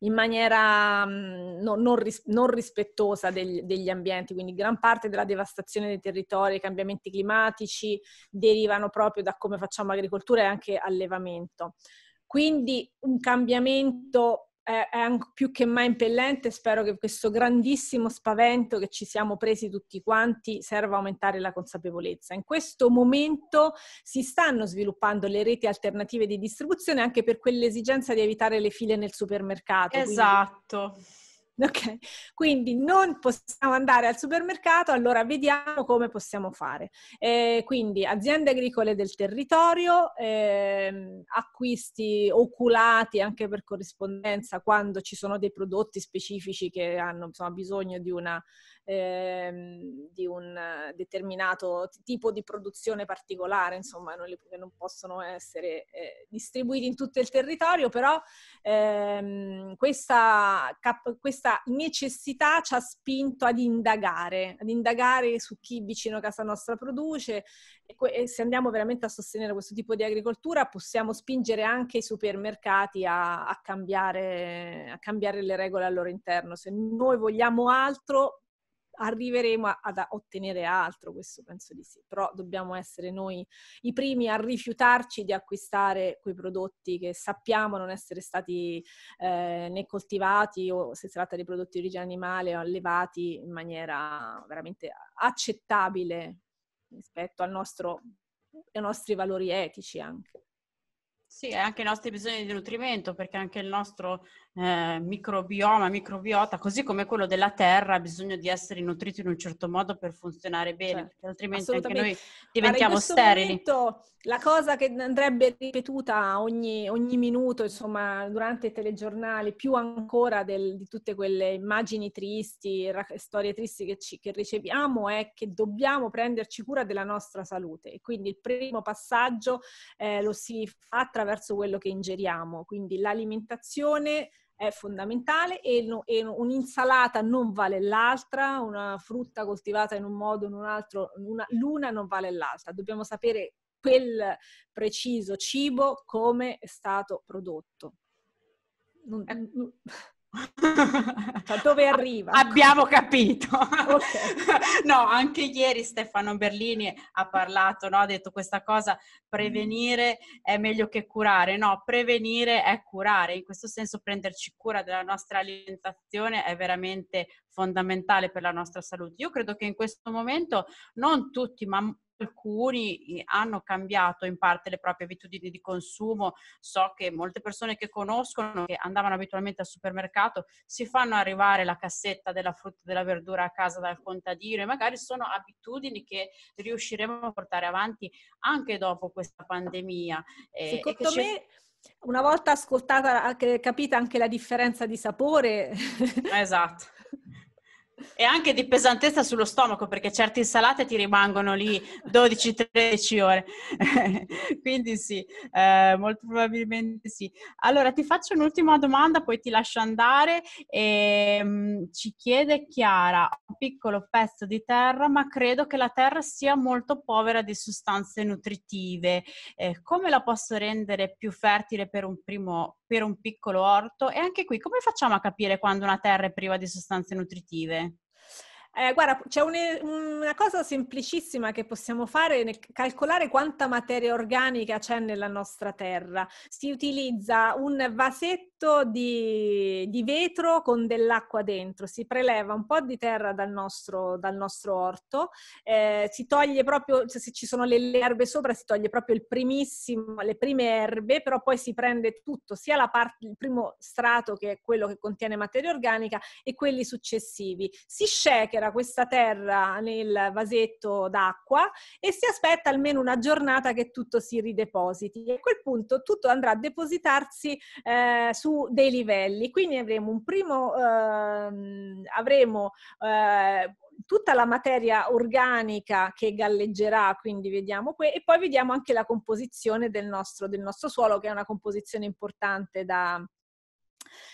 in maniera mm, no, non, ris- non, rispettosa degli, degli ambienti, quindi gran parte della devastazione dei territori, i cambiamenti climatici derivano proprio da come facciamo agricoltura e anche allevamento. Quindi un cambiamento è, più che mai impellente. Spero che questo grandissimo spavento che ci siamo presi tutti quanti serva a aumentare la consapevolezza. In questo momento si stanno sviluppando le reti alternative di distribuzione anche per quell'esigenza di evitare le file nel supermercato. Esatto. Quindi Ok, quindi non possiamo andare al supermercato, allora vediamo come possiamo fare. Eh, quindi aziende agricole del territorio, eh, acquisti oculati anche per corrispondenza quando ci sono dei prodotti specifici che hanno insomma, bisogno di una ehm, di un determinato tipo di produzione particolare, insomma, non, li, non possono essere eh, distribuiti in tutto il territorio, però ehm, questa, cap- questa necessità ci ha spinto ad indagare, ad indagare su chi vicino a casa nostra produce e, que- e se andiamo veramente a sostenere questo tipo di agricoltura possiamo spingere anche i supermercati a, a, cambiare, a cambiare le regole al loro interno. Se noi vogliamo altro, arriveremo a, ad ottenere altro, questo penso di sì, però dobbiamo essere noi i primi a rifiutarci di acquistare quei prodotti che sappiamo non essere stati eh, né coltivati o se si tratta di prodotti di origine animale o allevati in maniera veramente accettabile rispetto nostro, ai nostri valori etici anche. Sì, e anche i nostri bisogni di nutrimento, perché anche il nostro eh, microbioma, microbiota, così come quello della terra ha bisogno di essere nutrito in un certo modo per funzionare bene, certo, altrimenti anche noi diventiamo allora, sterili. Momento, la cosa che andrebbe ripetuta ogni, ogni, minuto, insomma, durante i telegiornali, più ancora del, di tutte quelle immagini tristi, ra- storie tristi che, ci, che riceviamo, è che dobbiamo prenderci cura della nostra salute. E quindi il primo passaggio eh, lo si fa attraverso quello che ingeriamo, quindi l'alimentazione è fondamentale e, no, e un'insalata non vale l'altra, una frutta coltivata in un modo o in un altro, una, l'una non vale l'altra. Dobbiamo sapere quel preciso cibo come è stato prodotto. Non, ecco. non... Cioè, dove arriva? Abbiamo capito. Okay. no, anche ieri Stefano Berlini ha parlato, no? ha detto questa cosa, prevenire è meglio che curare. No, prevenire è curare. In questo senso prenderci cura della nostra alimentazione è veramente fondamentale per la nostra salute. Io credo che in questo momento non tutti, ma alcuni hanno cambiato in parte le proprie abitudini di consumo. So che molte persone che conoscono, che andavano abitualmente al supermercato, si fanno arrivare la cassetta della frutta e della verdura a casa dal contadino e magari sono abitudini che riusciremo a portare avanti anche dopo questa pandemia. Eh, Secondo me... Una volta ascoltata, capita anche la differenza di sapore. Esatto. E anche di pesantezza sullo stomaco, perché certe insalate ti rimangono lì 12-13 ore. Quindi sì, eh, molto probabilmente sì. Allora, ti faccio un'ultima domanda, poi ti lascio andare. E, ehm, mh, ci chiede Chiara, un piccolo pezzo di terra, ma credo che la terra sia molto povera di sostanze nutritive. Eh, come la posso rendere più fertile per un primo per un piccolo orto? E anche qui, come facciamo a capire quando una terra è priva di sostanze nutritive? Eh, guarda, c'è un, una cosa semplicissima che possiamo fare nel calcolare quanta materia organica c'è nella nostra terra. Si utilizza un vasetto di, di vetro con dell'acqua dentro, si preleva un po' di terra dal nostro, dal nostro orto, eh, si toglie proprio, cioè se ci sono le, le erbe sopra, si toglie proprio il primissimo, le prime erbe, però poi si prende tutto, sia la parte, il primo strato che è quello che contiene materia organica e quelli successivi. Si shakera concentra questa terra nel vasetto d'acqua e si aspetta almeno una giornata che tutto si ridepositi. E a quel punto tutto andrà a depositarsi eh, su dei livelli. Quindi avremo un primo, eh, avremo eh, tutta la materia organica che galleggerà, quindi vediamo qui, e poi vediamo anche la composizione del nostro, del nostro suolo, che è una composizione importante da,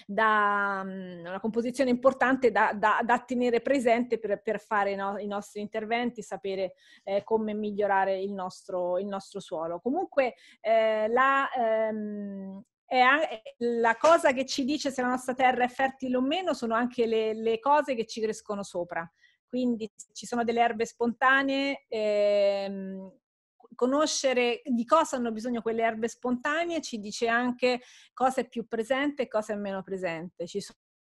da, mm, una composizione importante da, da, da tenere presente per, per fare no, i nostri interventi, sapere eh, come migliorare il nostro, il nostro suolo. Comunque eh, la, ehm, la cosa che ci dice se la nostra terra è fertile o meno sono anche le, le cose che ci crescono sopra. Quindi ci sono delle erbe spontanee, ehm, conoscere di cosa hanno bisogno quelle erbe spontanee ci dice anche cosa è più presente e cosa è meno presente. Ci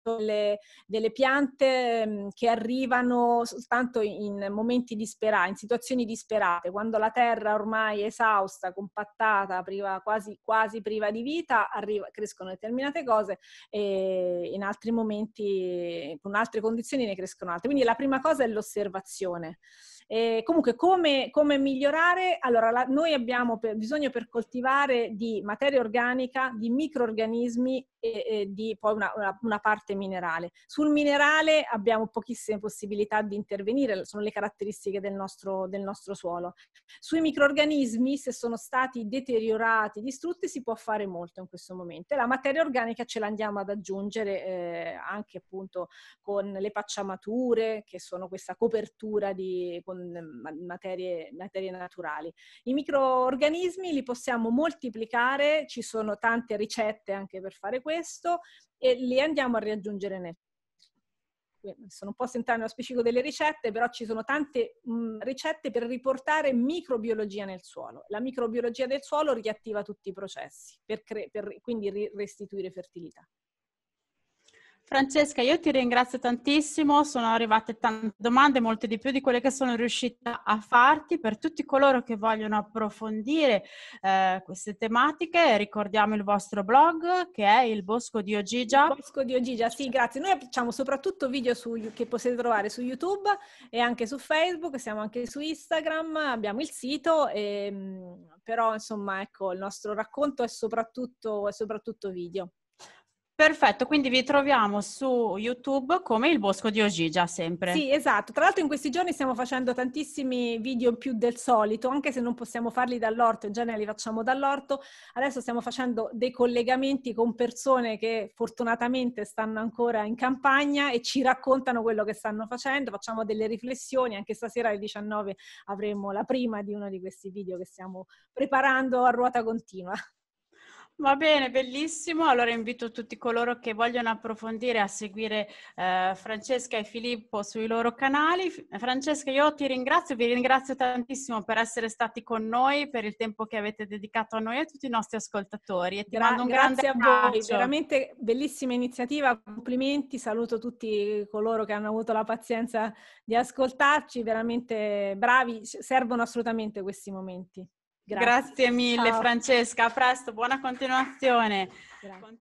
delle, delle piante mm, che arrivano soltanto in momenti disperati, in situazioni disperate, quando la terra ormai è esausta, compattata, priva, quasi, quasi, priva di vita, arriva, crescono determinate cose e in altri momenti, con altre condizioni, ne crescono altre. Quindi la prima cosa è l'osservazione. E comunque, come, come, migliorare? Allora, la, noi abbiamo per, bisogno per coltivare di materia organica, di microorganismi e, e di poi una, una, una parte parte minerale. Sul minerale abbiamo pochissime possibilità di intervenire, sono le caratteristiche del nostro, del nostro suolo. Sui microorganismi, se sono stati deteriorati, distrutti, si può fare molto in questo momento. E la materia organica ce l'andiamo ad aggiungere eh, anche appunto con le pacciamature, che sono questa copertura di, con materie, materie naturali. I microorganismi li possiamo moltiplicare, ci sono tante ricette anche per fare questo, e li andiamo a raggiungere nel adesso non posso entrare nello specifico delle ricette, però ci sono tante mh, mm, ricette per riportare microbiologia nel suolo. La microbiologia del suolo riattiva tutti i processi, per cre- per, quindi restituire fertilità. Francesca, io ti ringrazio tantissimo, sono arrivate tante domande, molte di più di quelle che sono riuscita a farti. Per tutti coloro che vogliono approfondire eh, queste tematiche, ricordiamo il vostro blog che è il Bosco di Ogigia. Il Bosco di Ogigia, sì, grazie. Noi facciamo soprattutto video su, che potete trovare su YouTube e anche su Facebook, siamo anche su Instagram, abbiamo il sito, e, ehm, però insomma ecco, il nostro racconto è soprattutto, è soprattutto video. Perfetto, quindi vi troviamo su YouTube come il Bosco di Ogigia sempre. Sì, esatto. Tra l'altro in questi giorni stiamo facendo tantissimi video più del solito, anche se non possiamo farli dall'orto, in genere li facciamo dall'orto. Adesso stiamo facendo dei collegamenti con persone che fortunatamente stanno ancora in campagna e ci raccontano quello che stanno facendo, facciamo delle riflessioni, anche stasera alle 19 avremo la prima di uno di questi video che stiamo preparando a ruota continua. Va bene, bellissimo. Allora invito tutti coloro che vogliono approfondire a seguire eh, Francesca e Filippo sui loro canali. Francesca, io ti ringrazio, vi ringrazio tantissimo per essere stati con noi, per il tempo che avete dedicato a noi e a tutti i nostri ascoltatori. E ti Gra- mando un grazie grande a voi, bacio. veramente bellissima iniziativa, complimenti, saluto tutti coloro che hanno avuto la pazienza di ascoltarci, veramente bravi, servono assolutamente questi momenti. Grazie, Grazie mille Ciao. Francesca, a presto, buona continuazione. Grazie.